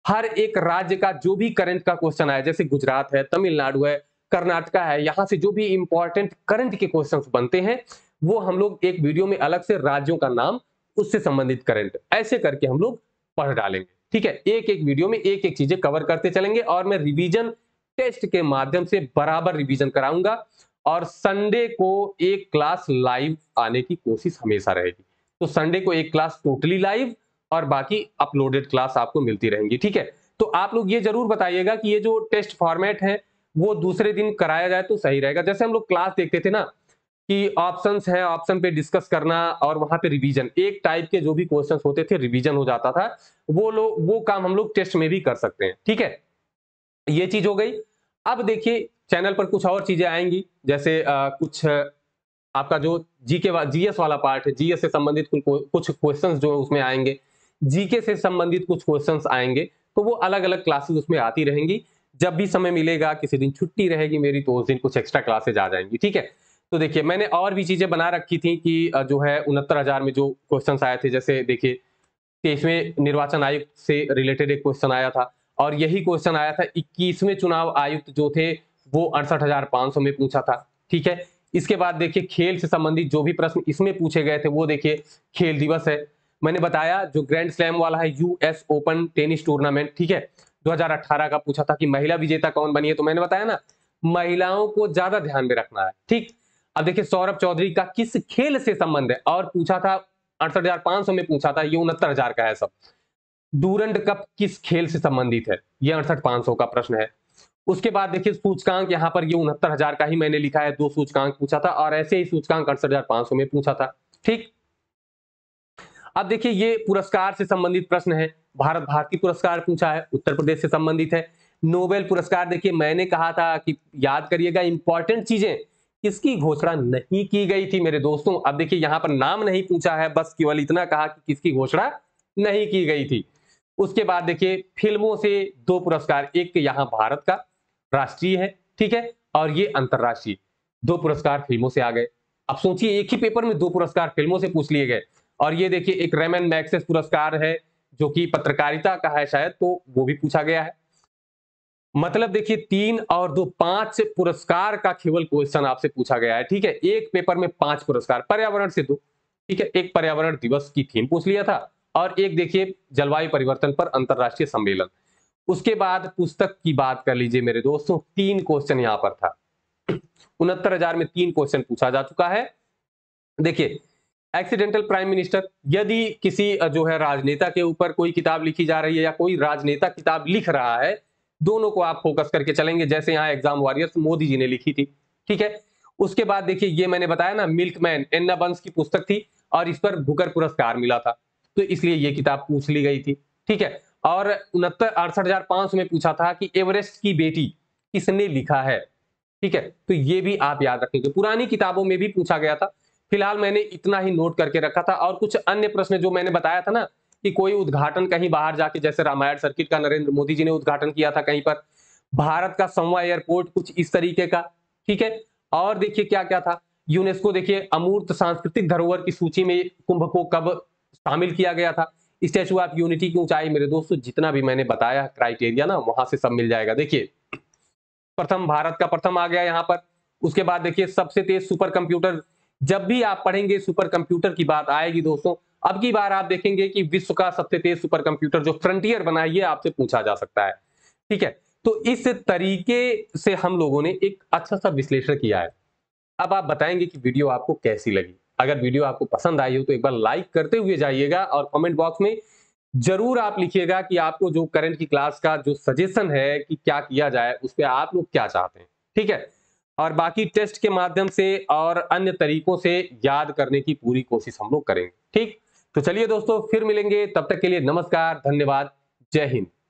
हर एक राज्य का जो भी करंट का क्वेश्चन आया जैसे गुजरात है तमिलनाडु है कर्नाटका है यहाँ से जो भी इंपॉर्टेंट करंट के क्वेश्चन बनते हैं वो हम लोग एक वीडियो में अलग से राज्यों का नाम उससे संबंधित करंट ऐसे करके हम लोग पढ़ डालेंगे ठीक है एक एक वीडियो में एक एक चीजें कवर करते चलेंगे और मैं रिवीजन टेस्ट के माध्यम से बराबर रिवीजन कराऊंगा और संडे को एक क्लास लाइव आने की कोशिश हमेशा रहेगी तो संडे को एक क्लास टोटली लाइव और बाकी अपलोडेड क्लास आपको मिलती रहेंगी ठीक है तो आप लोग ये जरूर बताइएगा कि ये जो टेस्ट फॉर्मेट है वो दूसरे दिन कराया जाए तो सही रहेगा जैसे हम लोग क्लास देखते थे ना कि ऑप्शंस है ऑप्शन पे डिस्कस करना और वहां पे रिवीजन एक टाइप के जो भी क्वेश्चंस होते थे रिवीजन हो जाता था वो लोग वो काम हम लोग टेस्ट में भी कर सकते हैं ठीक है ये चीज हो गई अब देखिए चैनल पर कुछ और चीजें आएंगी जैसे आ, कुछ आपका जो जी के जीएस वाला पार्ट है जीएस से संबंधित कुछ क्वेश्चन जो है उसमें आएंगे जीके से संबंधित कुछ क्वेश्चन आएंगे तो वो अलग अलग क्लासेस उसमें आती रहेंगी जब भी समय मिलेगा किसी दिन छुट्टी रहेगी मेरी तो उस दिन कुछ एक्स्ट्रा क्लासेज आ जाएंगी ठीक है तो देखिए मैंने और भी चीज़ें बना रखी थी कि जो है उनहत्तर हज़ार में जो क्वेश्चन आए थे जैसे देखिए तेईसवें निर्वाचन आयुक्त से रिलेटेड एक क्वेश्चन आया था और यही क्वेश्चन आया था इक्कीसवें चुनाव आयुक्त जो थे वो अड़सठ हजार पांच सौ में पूछा था ठीक है इसके बाद देखिए खेल से संबंधित जो भी प्रश्न इसमें पूछे गए थे वो देखिए खेल दिवस है मैंने बताया जो ग्रैंड स्लैम वाला है यूएस ओपन टेनिस टूर्नामेंट ठीक है 2018 का पूछा था कि महिला विजेता कौन बनी है तो मैंने बताया ना महिलाओं को ज्यादा ध्यान में रखना है ठीक अब देखिए सौरभ चौधरी का किस खेल से संबंध है और पूछा था अड़सठ में पूछा था ये उनहत्तर का है सब डूरंड कप किस खेल से संबंधित है ये अड़सठ का प्रश्न है उसके बाद देखिए सूचकांक यहाँ पर ये उनहत्तर हजार का ही मैंने लिखा है दो सूचकांक पूछा था और ऐसे ही सूचकांक अड़सठ हजार पांच सौ में पूछा था ठीक अब देखिए ये पुरस्कार से संबंधित प्रश्न है भारत भारती पुरस्कार पूछा है उत्तर प्रदेश से संबंधित है नोबेल पुरस्कार देखिए मैंने कहा था कि याद करिएगा इंपॉर्टेंट चीजें किसकी घोषणा नहीं की गई थी मेरे दोस्तों अब देखिए यहां पर नाम नहीं पूछा है बस केवल इतना कहा कि किसकी घोषणा नहीं की गई थी उसके बाद देखिए फिल्मों से दो पुरस्कार एक तो यहाँ भारत का राष्ट्रीय है ठीक है और ये अंतर्राष्ट्रीय दो पुरस्कार फिल्मों से आ गए अब सोचिए एक ही पेपर में दो पुरस्कार फिल्मों से पूछ लिए गए और ये देखिए एक रेमन मैक्सेस पुरस्कार है जो कि पत्रकारिता का है शायद तो वो भी पूछा गया है मतलब देखिए तीन और दो पांच पुरस्कार का केवल क्वेश्चन आपसे पूछा गया है ठीक है एक पेपर में पांच पुरस्कार पर्यावरण से दो ठीक है एक पर्यावरण दिवस की थीम पूछ लिया था और एक देखिए जलवायु परिवर्तन पर अंतरराष्ट्रीय सम्मेलन उसके बाद पुस्तक की बात कर लीजिए मेरे दोस्तों तीन क्वेश्चन यहां पर था उनहत्तर हजार में तीन क्वेश्चन पूछा जा चुका है देखिए एक्सीडेंटल प्राइम मिनिस्टर यदि किसी जो है राजनेता के ऊपर कोई किताब लिखी जा रही है या कोई राजनेता किताब लिख रहा है दोनों को आप फोकस करके चलेंगे जैसे यहाँ एग्जाम वॉरियर्स मोदी जी ने लिखी थी ठीक है उसके बाद देखिए ये मैंने बताया ना मिल्कमैन एन्ना बंस की पुस्तक थी और इस पर भूकर पुरस्कार मिला था तो इसलिए ये किताब पूछ ली गई थी ठीक है और उनहत्तर अड़सठ हजार पांच में पूछा था कि एवरेस्ट की बेटी किसने लिखा है ठीक है तो ये भी आप याद रखेंगे पुरानी किताबों में भी पूछा गया था फिलहाल मैंने इतना ही नोट करके रखा था और कुछ अन्य प्रश्न जो मैंने बताया था ना कि कोई उद्घाटन कहीं बाहर जाके जैसे रामायण सर्किट का नरेंद्र मोदी जी ने उद्घाटन किया था कहीं पर भारत का संवा एयरपोर्ट कुछ इस तरीके का ठीक है और देखिए क्या क्या था यूनेस्को देखिए अमूर्त सांस्कृतिक धरोहर की सूची में कुंभ को कब शामिल किया गया था स्टैचू ऑफ यूनिटी की ऊंचाई मेरे दोस्तों जितना भी मैंने बताया क्राइटेरिया ना वहां से सब मिल जाएगा देखिए प्रथम भारत का प्रथम आ गया यहाँ पर उसके बाद देखिए सबसे तेज सुपर कंप्यूटर जब भी आप पढ़ेंगे सुपर कंप्यूटर की बात आएगी दोस्तों अब की बार आप देखेंगे कि विश्व का सबसे तेज सुपर कंप्यूटर जो फ्रंटियर बना ये आपसे पूछा जा सकता है ठीक है तो इस तरीके से हम लोगों ने एक अच्छा सा विश्लेषण किया है अब आप बताएंगे कि वीडियो आपको कैसी लगी अगर वीडियो आपको पसंद आई हो तो एक बार लाइक करते हुए जाइएगा और कमेंट बॉक्स में जरूर आप लिखिएगा कि आपको जो करंट की क्लास का जो सजेशन है कि क्या किया जाए उस पर आप लोग क्या चाहते हैं ठीक है और बाकी टेस्ट के माध्यम से और अन्य तरीकों से याद करने की पूरी कोशिश हम लोग करेंगे ठीक तो चलिए दोस्तों फिर मिलेंगे तब तक के लिए नमस्कार धन्यवाद जय हिंद